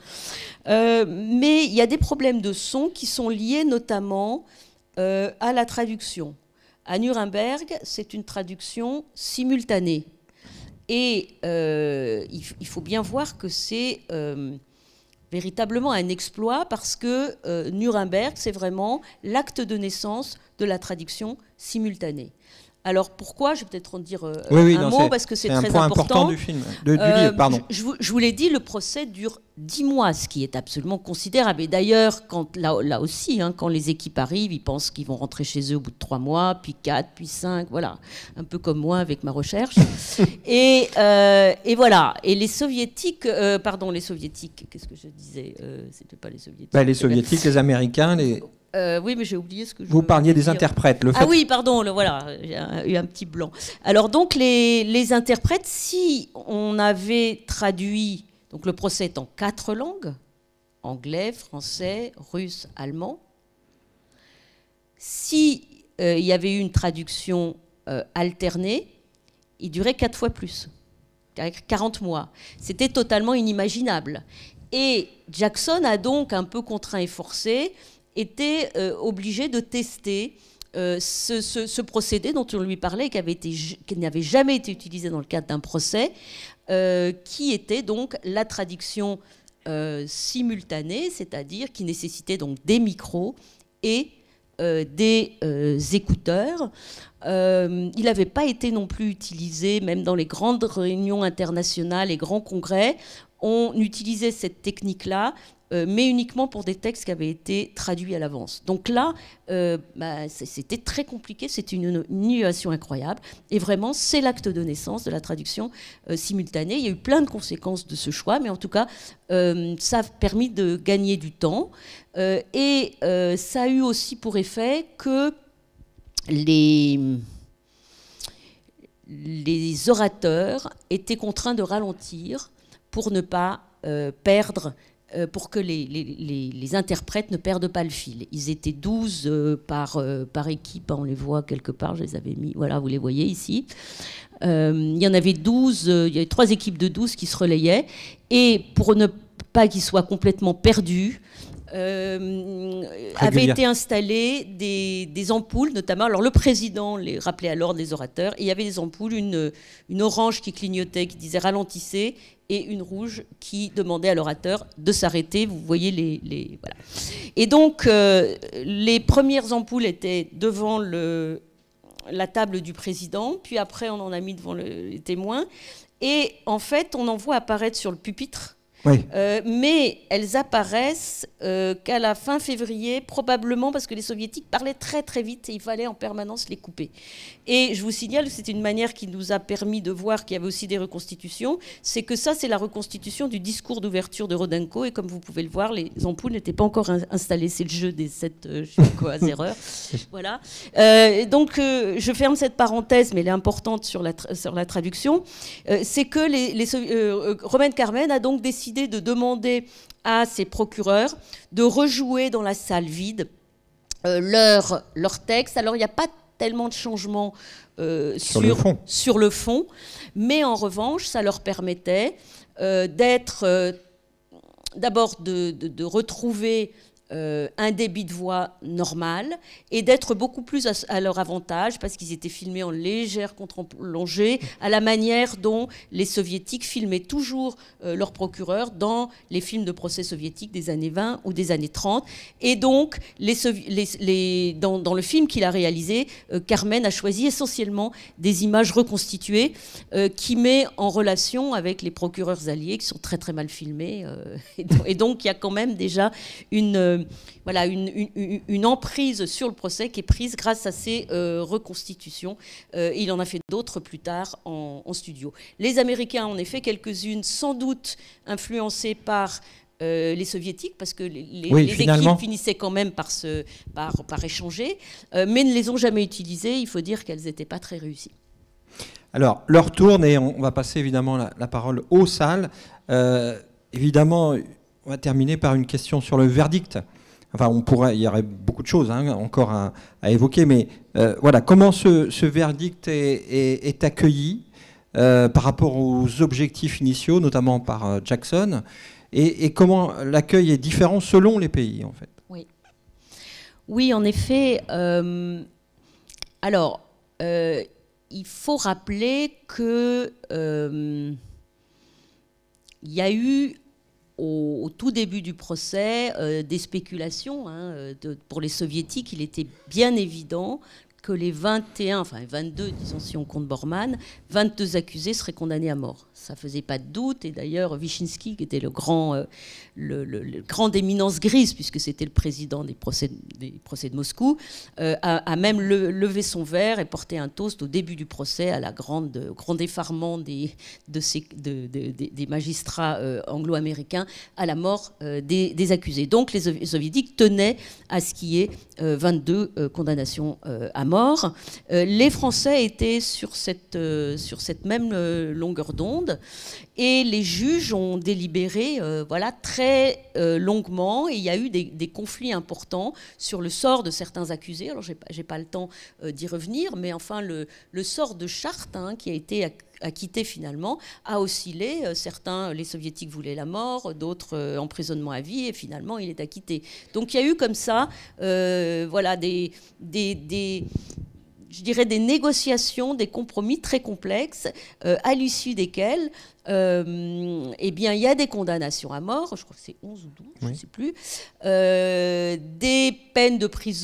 Euh, mais il y a des problèmes de son qui sont liés notamment à la traduction. À Nuremberg, c'est une traduction simultanée. Et il, faut bien voir que c'est véritablement un exploit parce que euh, Nuremberg, c'est vraiment l'acte de naissance de la traduction simultanée. Alors pourquoi Je vais peut-être en dire euh, un mot parce que c'est très important. du film, de, du euh, pardon. Je, vous l'ai dit, le procès dure dix mois, ce qui est absolument considérable. Et d'ailleurs, là, aussi, hein, quand les équipes arrivent, ils pensent qu'ils vont rentrer chez eux au bout de trois mois, puis quatre, puis cinq, voilà, un peu comme moi avec ma recherche. Euh, et, voilà. Et les soviétiques, pardon, les soviétiques. Qu'est-ce que je disais C'était pas les soviétiques. Bah, les soviétiques, les américains, les. Euh, oui, mais j'ai oublié ce que je Vous parliez des interprètes. Le ah fait... Ah oui, pardon, le, voilà, j'ai eu un petit blanc. Alors donc, les, interprètes, si on avait traduit, donc le procès en quatre langues, anglais, français, russe, allemand, si euh, il y avait eu une traduction euh, alternée, il durait quatre fois plus, 40 mois. C'était totalement inimaginable. Et Jackson a donc un peu contraint et forcé était euh, obligé de tester euh, ce, procédé dont on lui parlait, qui, n'avait jamais été utilisé dans le cadre d'un procès, euh, qui était donc la traduction simultanée, c'est-à-dire qui nécessitait donc des micros et des écouteurs. il n'avait pas été non plus utilisé, même dans les grandes réunions internationales, et grands congrès, on utilisait cette technique-là euh, mais uniquement pour des textes qui avaient été traduits à l'avance. Donc là, euh, bah, c'était très compliqué, c'était une, nuation incroyable. Et vraiment, c'est l'acte de naissance de la traduction euh, simultanée. Il y a eu plein de conséquences de ce choix, mais en tout cas, ça a permis de gagner du temps. et ça a eu aussi pour effet que les, les orateurs étaient contraints de ralentir pour ne pas perdre euh, pour que les, interprètes ne perdent pas le fil. Ils étaient 12 euh, par, euh, par équipe, hein, on les voit quelque part, je les avais mis, voilà, vous les voyez ici. il y en avait 12, il y avait trois équipes de 12 qui se relayaient, et pour ne pas qu'ils soient complètement perdus, avaient été installées des, ampoules, notamment. Alors, le président les rappelait alors, l'ordre les orateurs, il y avait des ampoules, une, une orange qui clignotait, qui disait ralentissez, et une rouge qui demandait à l'orateur de s'arrêter. Vous voyez les, voilà. Et donc euh, les premières ampoules étaient devant la table du président, puis après on en a mis devant les témoins, et en fait on en voit apparaître sur le pupitre oui. Euh, mais elles apparaissent euh, qu'à la fin février, probablement parce que les soviétiques parlaient très très vite et il fallait en permanence les couper. Et je vous signale, c'est une manière qui nous a permis de voir qu'il y avait aussi des reconstitutions, c'est que ça c'est la reconstitution du discours d'ouverture de Rodenko et comme vous pouvez le voir, les ampoules n'étaient pas encore installées, c'est le jeu des sept euh, je sais erreurs. Voilà. donc je ferme cette parenthèse, mais elle est importante sur la, sur la traduction, c'est que les, les Romaine Carmen a donc décidé de demander à ces procureurs de rejouer dans la salle vide euh, leur, leur texte. Alors il n'y a pas tellement de changements euh, sur, sur, le fond. mais en revanche, ça leur permettait euh, d'être d'abord de, retrouver euh, un débit de voix normal et d'être beaucoup plus à, leur avantage parce qu'ils étaient filmés en légère contre-plongée à la manière dont les soviétiques filmaient toujours euh, leurs procureurs dans les films de procès soviétiques des années 20 ou des années 30. Et donc, les, les, dans, le film qu'il a réalisé, euh, Carmen a choisi essentiellement des images reconstituées qui met en relation avec les procureurs alliés qui sont très très mal filmés. et donc, il y a quand même déjà une voilà, une, emprise sur le procès qui est prise grâce à ces euh, reconstitutions. Euh, il en a fait d'autres plus tard en, studio. Les Américains, en effet, quelques-unes sans doute influencées par euh, les soviétiques, parce que les, équipes finissaient quand même par, se, par, par échanger, mais ne les ont jamais utilisées. Il faut dire qu'elles n'étaient pas très réussies. Alors, leur tourne et on va passer évidemment la, parole aux salles. évidemment, on va terminer par une question sur le verdict. Enfin, on pourrait, il y aurait beaucoup de choses hein, encore à, évoquer, mais euh, voilà, comment ce, verdict est, accueilli euh, par rapport aux objectifs initiaux, notamment par euh, Jackson, et, comment l'accueil est différent selon les pays, en fait. Oui, oui, en effet. alors, il faut rappeler que il y a eu au, tout début du procès euh, des spéculations. Hein, euh, pour les soviétiques, il était bien évident que les 21, enfin 22, disons si on compte Bormann, 22 accusés seraient condamnés à mort ça faisait pas de doute. Et d'ailleurs, Wyszynski, qui était le grand, euh, le, grand éminence grise, puisque c'était le président des procès, des procès de Moscou, euh, a, même levé son verre et porté un toast au début du procès à la grande, grand effarement des, de ces, des magistrats euh, anglo-américains à la mort des, accusés. Donc les soviétiques tenaient à ce qu'il y ait 22 condamnations à mort. les Français étaient sur cette, sur cette même longueur d'onde et les juges ont délibéré euh, voilà, très euh, longuement il y a eu des, conflits importants sur le sort de certains accusés. Alors, je n'ai pas le temps euh, d'y revenir, mais enfin, le, sort de Chartres, hein, qui a été acquitté finalement, a oscillé. Certains, les soviétiques voulaient la mort, d'autres emprisonnement à vie, et finalement il est acquitté. Donc il y a eu comme ça, voilà, des, des, des, je dirais, des négociations, des compromis très complexes, euh, à l'issue desquels euh, eh bien, il y a des condamnations à mort, je crois que c'est 11 ou 12, je ne sais plus, euh, des peines de prison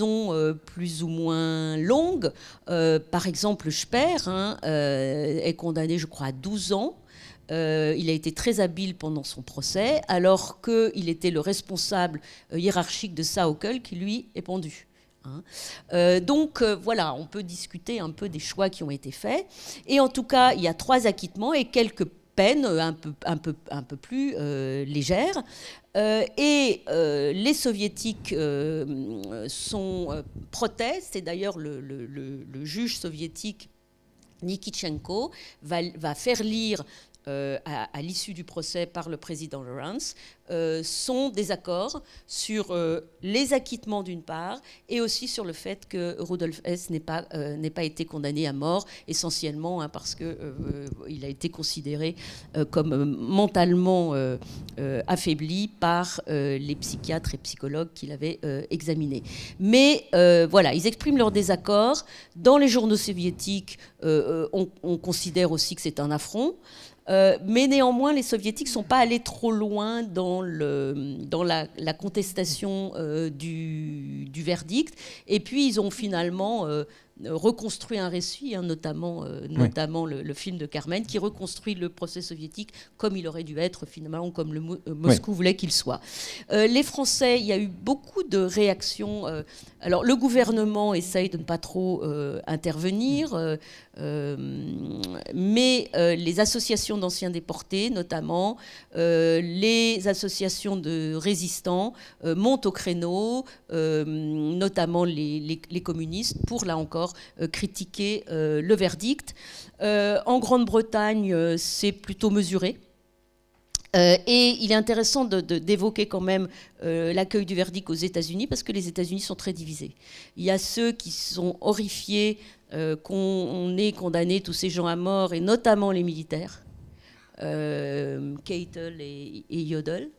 plus ou moins longues. par exemple, Sper hein, est condamné, je crois, à 12 ans. il a été très habile pendant son procès, alors qu'il était le responsable hiérarchique de Saokel, qui lui est pendu. Hein. Euh, donc euh, voilà, on peut discuter un peu des choix qui ont été faits. Et en tout cas, il y a trois acquittements et quelques peines euh, un peu, un peu, un peu plus légères. et les soviétiques sont, protestent, et d'ailleurs le, juge soviétique Nikitchenko va, faire lire euh, à, l'issue du procès par le président Lawrence euh, sont des accords sur euh, les acquittements d'une part et aussi sur le fait que Rudolf Hess n'ait pas, pas été condamné à mort, essentiellement hein, parce qu'il il a été considéré comme mentalement affaibli par les psychiatres et psychologues qu'il avait examiné. Mais voilà, ils expriment leur désaccord. Dans les journaux soviétiques, on, considère aussi que c'est un affront. Euh, mais néanmoins, les soviétiques ne sont pas allés trop loin dans, la, contestation euh, du, du, verdict. Et puis, ils ont finalement euh, reconstruit un récit, hein, notamment, euh, le, film de Carmen, qui reconstruit le procès soviétique comme il aurait dû être finalement, comme le euh, Moscou voulait qu'il soit. Euh, les Français, il y a eu beaucoup de réactions. alors le gouvernement essaye de ne pas trop intervenir, mais les associations d'anciens déportés, notamment, les associations de résistants montent au créneau, notamment les communistes, pour là encore euh, critiquer euh, le verdict. Euh, en Grande-Bretagne, c'est plutôt mesuré. et il est intéressant d'évoquer quand même l'accueil du verdict aux États-Unis parce que les États-Unis sont très divisés. Il y a ceux qui sont horrifiés qu'on ait condamné tous ces gens à mort et notamment les militaires, Keitel et, et Yodel.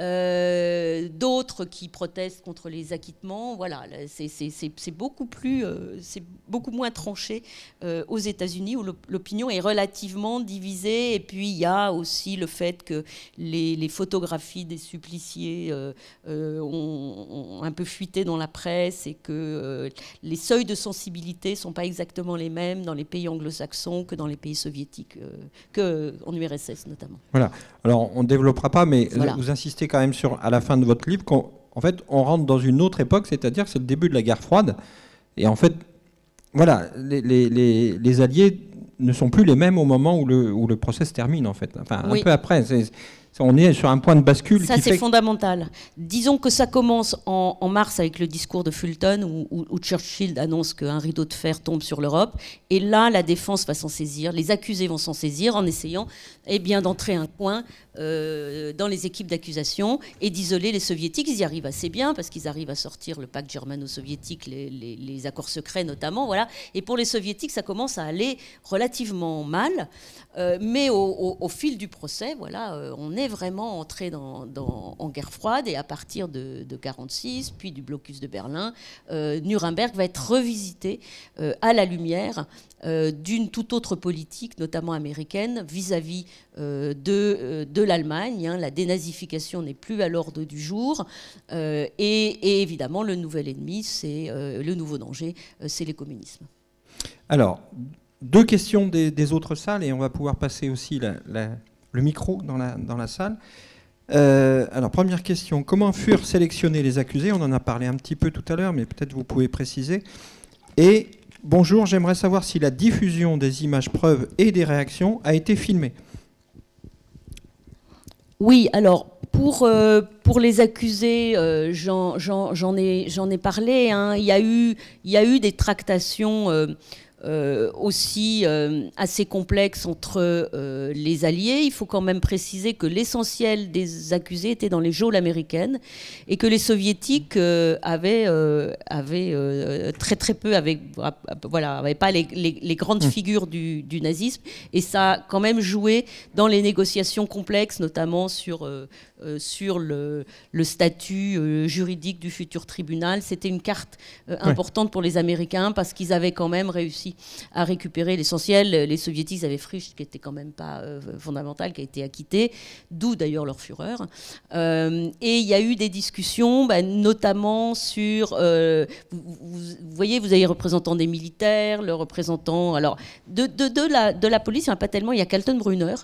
Euh, d'autres qui protestent contre les acquittements. Voilà, c'est beaucoup plus, euh, c'est beaucoup moins tranché euh, aux États-Unis où l'opinion est relativement divisée. Et puis il y a aussi le fait que les, photographies des suppliciés ont, un peu fuité dans la presse et que les seuils de sensibilité sont pas exactement les mêmes dans les pays anglo-saxons que dans les pays soviétiques, que en URSS notamment. Voilà. Alors on développera pas, mais vous insistez quand même sur, à la fin de votre livre, qu'on en fait, on rentre dans une autre époque, c'est-à-dire c'est le début de la guerre froide. Et en fait, voilà, les, alliés ne sont plus les mêmes au moment où le, où le procès termine, en fait. Enfin, un peu après on est sur un point de bascule. Ça, c'est fondamental. Disons que ça commence en, mars avec le discours de Fulton où, Churchill annonce qu'un rideau de fer tombe sur l'Europe. Et là, la défense va s'en saisir, les accusés vont s'en saisir en essayant eh bien, d'entrer un coin euh, dans les équipes d'accusation et d'isoler les soviétiques. Ils y arrivent assez bien parce qu'ils arrivent à sortir le pacte germano-soviétique, les, accords secrets notamment. Voilà. Et pour les soviétiques, ça commence à aller relativement mal. Euh, mais au, fil du procès, voilà, euh, on est vraiment entrer dans, en guerre froide et à partir de, 1946, puis du blocus de Berlin, euh, Nuremberg va être revisité euh, à la lumière euh, d'une toute autre politique, notamment américaine, vis-à-vis de, de l'Allemagne. Hein. La dénazification n'est plus à l'ordre du jour. Et, évidemment, le nouvel ennemi, c'est le nouveau danger, c'est les communismes. Alors, deux questions des, autres salles et on va pouvoir passer aussi la, la le micro dans la, dans la salle. Euh, alors, première question, comment furent sélectionnés les accusés On en a parlé un petit peu tout à l'heure, mais peut-être vous pouvez préciser. Et bonjour, j'aimerais savoir si la diffusion des images preuves et des réactions a été filmée. Oui, alors pour, euh, pour les accusés, euh, j'en ai, ai, parlé. Hein. y il y a eu des tractations euh, aussi euh, assez complexe entre euh, les alliés. Il faut quand même préciser que l'essentiel des accusés était dans les geôles américaines et que les soviétiques avaient, très très peu, avec voilà, avaient pas les, grandes mm. figures du, du, nazisme et ça a quand même joué dans les négociations complexes, notamment sur euh, sur le, statut euh, juridique du futur tribunal. C'était une carte euh, importante pour les Américains parce qu'ils avaient quand même réussi à récupérer l'essentiel. Les Soviétiques avaient Frisch, qui n'était quand même pas fondamental, qui a été acquitté, d'où d'ailleurs leur fureur. et il y a eu des discussions, bah, notamment sur... Vous, voyez, vous avez le représentants des militaires, le représentant... Alors, de, de, la, de la police, il n'y en a pas tellement, il y a Calton Brunner,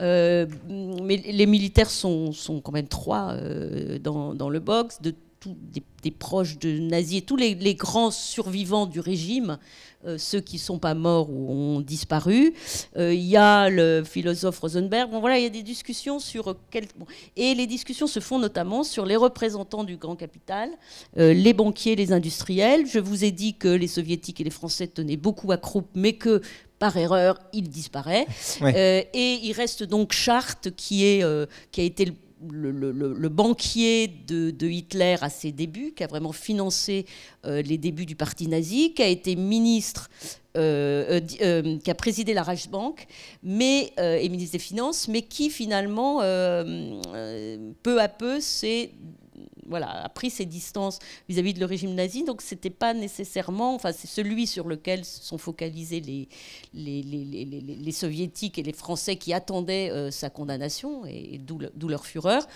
euh, mais les militaires sont, quand même trois euh, dans, le box, de des, proches de nazis et tous les, grands survivants du régime, euh, ceux qui ne sont pas morts ou ont disparu. Il y a le philosophe Rosenberg. Bon, voilà, il y a des discussions sur et les discussions se font notamment sur les représentants du grand capital, les banquiers, les industriels. Je vous ai dit que les soviétiques et les français tenaient beaucoup à croupe, mais que par erreur, il disparaît. Euh, et il reste donc Chartres, qui, est, euh, qui a été le banquier de, Hitler à ses débuts, qui a vraiment financé euh, les débuts du parti nazi, qui a été ministre, qui a présidé la Reichsbank, mais, et ministre des Finances, mais qui finalement, peu à peu, s'est voilà, a pris ses distances vis-à-vis de le régime nazi. Donc, c'était pas nécessairement, enfin, c'est celui sur lequel sont focalisés les, les, soviétiques et les Français qui attendaient euh, sa condamnation, et, d'où leur fureur.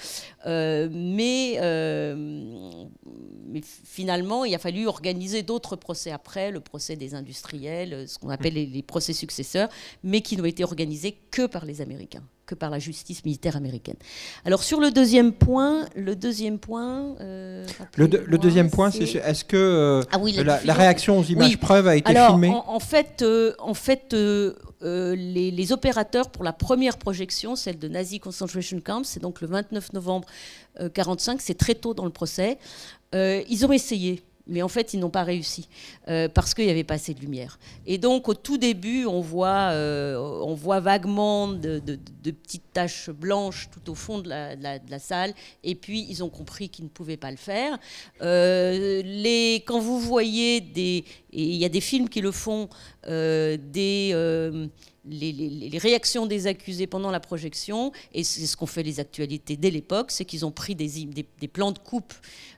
Euh, euh, mais finalement, il a fallu organiser d'autres procès après, le procès des industriels, ce qu'on appelle mmh. les procès successeurs, mais qui n'ont été organisés que par les Américains que par la justice militaire américaine. Alors sur le deuxième point, le deuxième point. Euh, le, deuxième point, c'est est-ce que euh, ah la, réaction aux images preuves a été filmée en, fait, en fait, euh, les, les, opérateurs pour la première projection, celle de Nazi Concentration Camp, c'est donc le 29 novembre 1945, c'est très tôt dans le procès. ils ont essayé mais en fait, ils n'ont pas réussi euh, parce qu'il n'y avait pas assez de lumière. Et donc, au tout début, on voit, euh, on voit vaguement de, petites taches blanches tout au fond de la, salle. Et puis, ils ont compris qu'ils ne pouvaient pas le faire. Euh, les, quand vous voyez des, il y a des films qui le font, des les, réactions des accusés pendant la projection, et c'est ce qu'ont fait les actualités dès l'époque, c'est qu'ils ont pris des, plans de coupe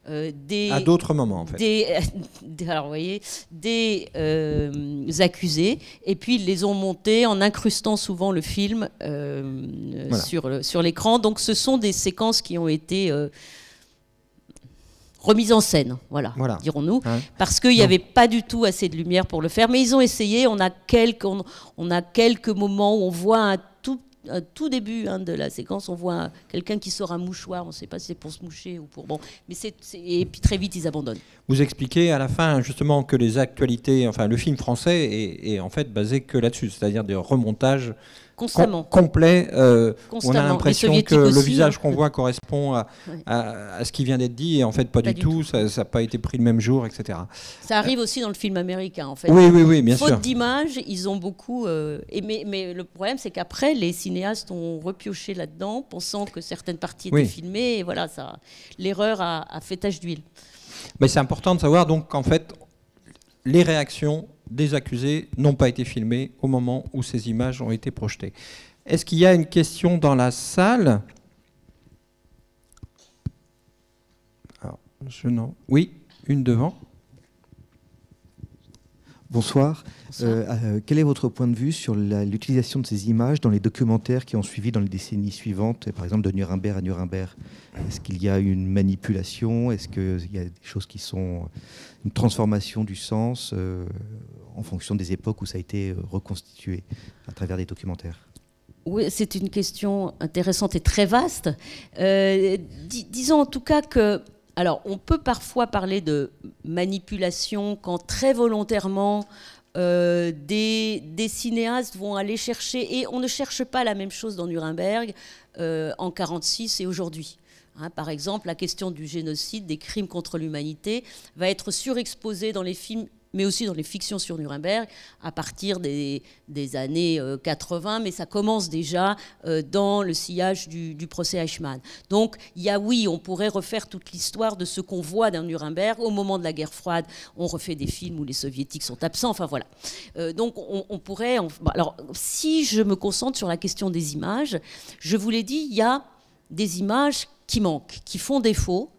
euh, des, à d'autres moments, en fait. Des, alors, voyez, des euh, accusés, et puis ils les ont montés en incrustant souvent le film euh, sur, sur l'écran. Donc, ce sont des séquences qui ont été remise en scène, voilà, dirons-nous, parce qu'il n'y avait pas du tout assez de lumière pour le faire. Mais ils ont essayé. On a quelques, on, a quelques moments où on voit un tout, tout début hein, de la séquence, on voit quelqu'un qui sort un mouchoir. On ne sait pas si c'est pour se moucher ou pour bon. Mais c'est et puis très vite ils abandonnent. Vous expliquez à la fin justement que les actualités, enfin le film français est en fait basé que là-dessus, c'est-à-dire des remontages Constamment. complet. Euh, on a l'impression que le hein. visage qu'on voit correspond à, ce qui vient d'être dit, et en fait, pas, du, tout, ça n'a pas été pris le même jour, etc. Ça arrive aussi dans le film américain, en fait. Oui, oui, oui, bien sûr. Faute d'image, ils ont beaucoup. Euh, aimé, mais, le problème, c'est qu'après, les cinéastes ont repioché là-dedans, pensant que certaines parties étaient filmées, et voilà, l'erreur a, fait tache d'huile. Mais c'est important de savoir donc qu'en fait, les réactions des accusés n'ont pas été filmés au moment où ces images ont été projetées. Est-ce qu'il y a une question dans la salle Oui, une devant. Bonsoir. Euh, euh, quel est votre point de vue sur l'utilisation de ces images dans les documentaires qui ont suivi dans les décennies suivantes, par exemple de Nuremberg à Nuremberg Est-ce qu'il y a une manipulation Est-ce qu'il y a des choses qui sont une transformation du sens euh, en fonction des époques où ça a été euh, reconstitué à travers des documentaires oui, c'est une question intéressante et très vaste. Euh, disons en tout cas que, alors, on peut parfois parler de manipulation quand très volontairement euh, des, cinéastes vont aller chercher, et on ne cherche pas la même chose dans Nuremberg en 1946 et aujourd'hui. Hein, par exemple, la question du génocide, des crimes contre l'humanité, va être surexposée dans les films mais aussi dans les fictions sur Nuremberg, à partir des, années 80, euh, mais ça commence déjà euh, dans le sillage du, procès Eichmann. Donc, il y a, oui, on pourrait refaire toute l'histoire de ce qu'on voit dans Nuremberg. Au moment de la guerre froide, on refait des films où les soviétiques sont absents, enfin voilà. Euh, donc, on, pourrait... alors, si je me concentre sur la question des images, je vous l'ai dit, il y a des images qui manquent, qui font défaut.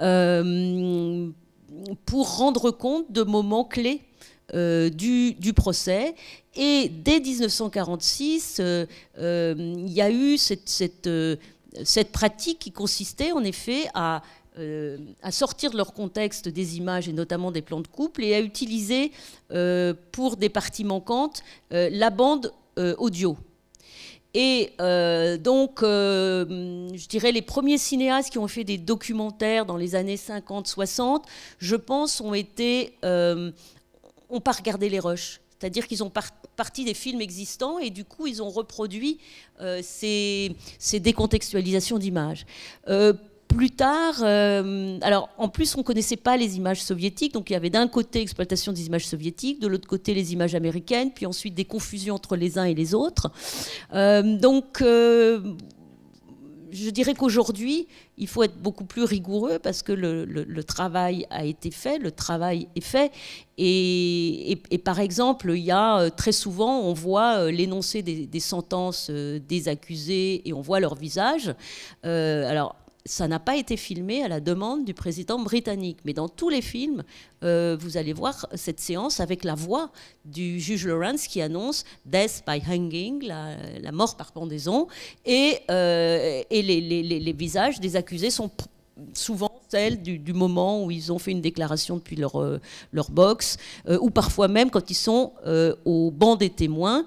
Euh, pour rendre compte de moments clés euh, du, procès. Et dès 1946, euh, euh, il y a eu cette, pratique qui consistait en effet à, à, sortir de leur contexte des images et notamment des plans de couple et à utiliser pour des parties manquantes la bande audio. Et euh, donc, euh, je dirais, les premiers cinéastes qui ont fait des documentaires dans les années 50-60, je pense, ont été. Euh, pas regardé les rushs. C'est-à-dire qu'ils ont parti des films existants et du coup, ils ont reproduit ces, décontextualisations d'images plus tard, euh, alors en plus on ne connaissait pas les images soviétiques, donc il y avait d'un côté exploitation des images soviétiques, de l'autre côté les images américaines, puis ensuite des confusions entre les uns et les autres. Euh, donc euh, je dirais qu'aujourd'hui, il faut être beaucoup plus rigoureux parce que le, travail a été fait, le travail est fait. Et, par exemple, il y a très souvent, on voit l'énoncé des, sentences des accusés et on voit leur visage. alors, ça n'a pas été filmé à la demande du président britannique. Mais dans tous les films, euh, vous allez voir cette séance avec la voix du juge Lawrence qui annonce Death by Hanging, la, mort par pendaison, et, euh, les, visages des accusés sont souvent celle du, moment où ils ont fait une déclaration depuis leur, euh, leur box, euh, ou parfois même quand ils sont euh, au banc des témoins,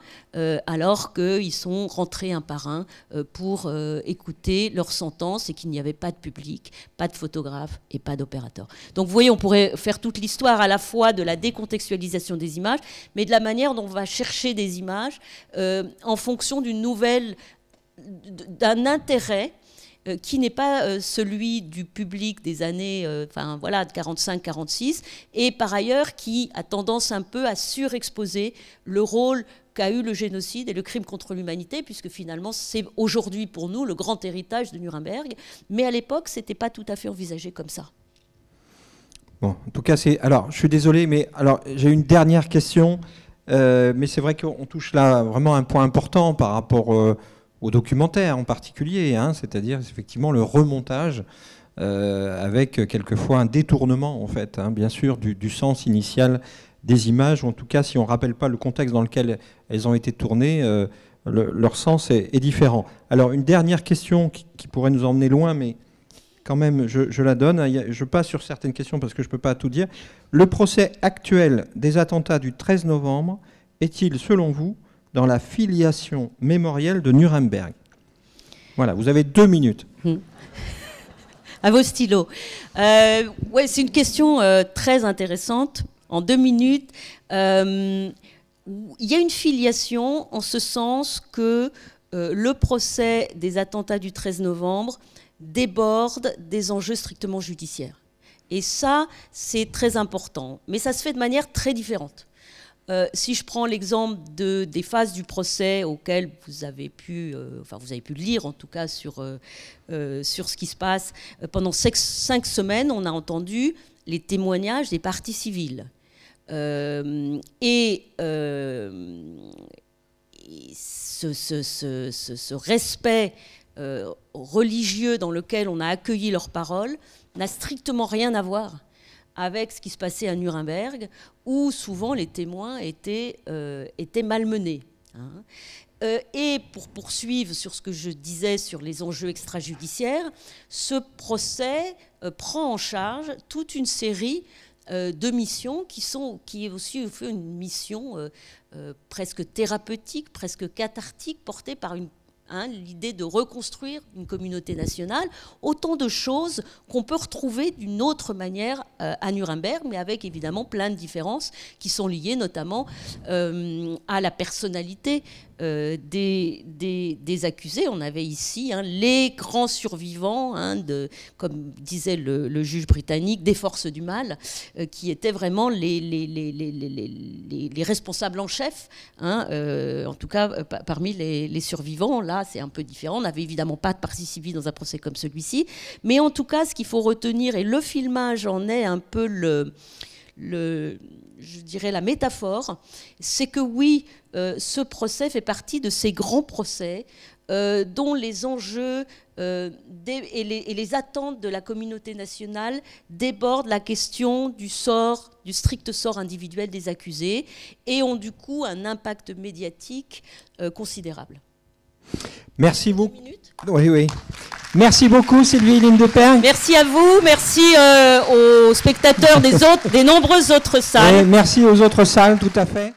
alors qu'ils sont rentrés un par un pour écouter leur sentence et qu'il n'y avait pas de public, pas de photographe et pas d'opérateur. Donc vous voyez, on pourrait faire toute l'histoire à la fois de la décontextualisation des images, mais de la manière dont on va chercher des images en fonction d'une nouvelle d'un intérêt euh, qui n'est pas euh, celui du public des années euh, enfin voilà, de 45-46, et par ailleurs qui a tendance un peu à surexposer le rôle qu'a eu le génocide et le crime contre l'humanité, puisque finalement c'est aujourd'hui pour nous le grand héritage de Nuremberg, mais à l'époque c'était pas tout à fait envisagé comme ça. Bon, en tout cas, c'est. Alors, je suis désolé, mais alors j'ai une dernière question, mais c'est vrai qu'on touche là vraiment un point important par rapport au documentaire en particulier, hein, c'est-à-dire effectivement le remontage euh, avec quelquefois un détournement en fait, hein, bien sûr, du, sens initial des images, ou en tout cas si on ne rappelle pas le contexte dans lequel elles ont été tournées, euh, leur sens est, différent. Alors une dernière question qui, pourrait nous emmener loin, mais quand même je, je la donne, je passe sur certaines questions parce que je ne peux pas tout dire. Le procès actuel des attentats du 13 novembre est-il selon vous dans la filiation mémorielle de Nuremberg. Voilà, vous avez deux minutes. Hmm. À vos stylos. Euh, ouais, c'est une question euh, très intéressante. En deux minutes, euh, il y a une filiation en ce sens que le procès des attentats du 13 novembre déborde des enjeux strictement judiciaires. Et ça, c'est très important. Mais ça se fait de manière très différente. Euh, si je prends l'exemple des phases du procès auxquelles vous avez pu, euh, vous avez pu lire en tout cas sur, euh, sur ce qui se passe, pendant cinq, semaines, on a entendu les témoignages des parties civiles. et, ce respect religieux dans lequel on a accueilli leurs paroles n'a strictement rien à voir avec ce qui se passait à Nuremberg, où souvent les témoins étaient, euh, étaient malmenés. Hein. Euh, et pour poursuivre sur ce que je disais sur les enjeux extrajudiciaires, ce procès euh, prend en charge toute une série de missions qui sont qui est aussi une mission presque thérapeutique, presque cathartique, portée par une Hein, l'idée de reconstruire une communauté nationale, autant de choses qu'on peut retrouver d'une autre manière euh, à Nuremberg, mais avec évidemment plein de différences qui sont liées notamment euh, à la personnalité euh, des, des, accusés. On avait ici hein, les grands survivants, hein, de, comme disait le, juge britannique, des forces du mal, euh, qui étaient vraiment les, les, les, les responsables en chef, hein, euh, en tout cas parmi les, survivants. Là, c'est un peu différent. On n'avait évidemment pas de partie civile dans un procès comme celui-ci. Mais en tout cas, ce qu'il faut retenir, et le filmage en est un peu le le, je dirais la métaphore, c'est que oui, euh, ce procès fait partie de ces grands procès euh, dont les enjeux euh, et, les, et, les, attentes de la communauté nationale débordent la question du sort, du strict sort individuel des accusés, et ont du coup un impact médiatique considérable. Merci beaucoup. Oui, oui. Merci beaucoup Sylvie Lindeperg. Merci à vous, merci euh, aux spectateurs des, autres, des nombreuses autres salles. merci aux autres salles, tout à fait.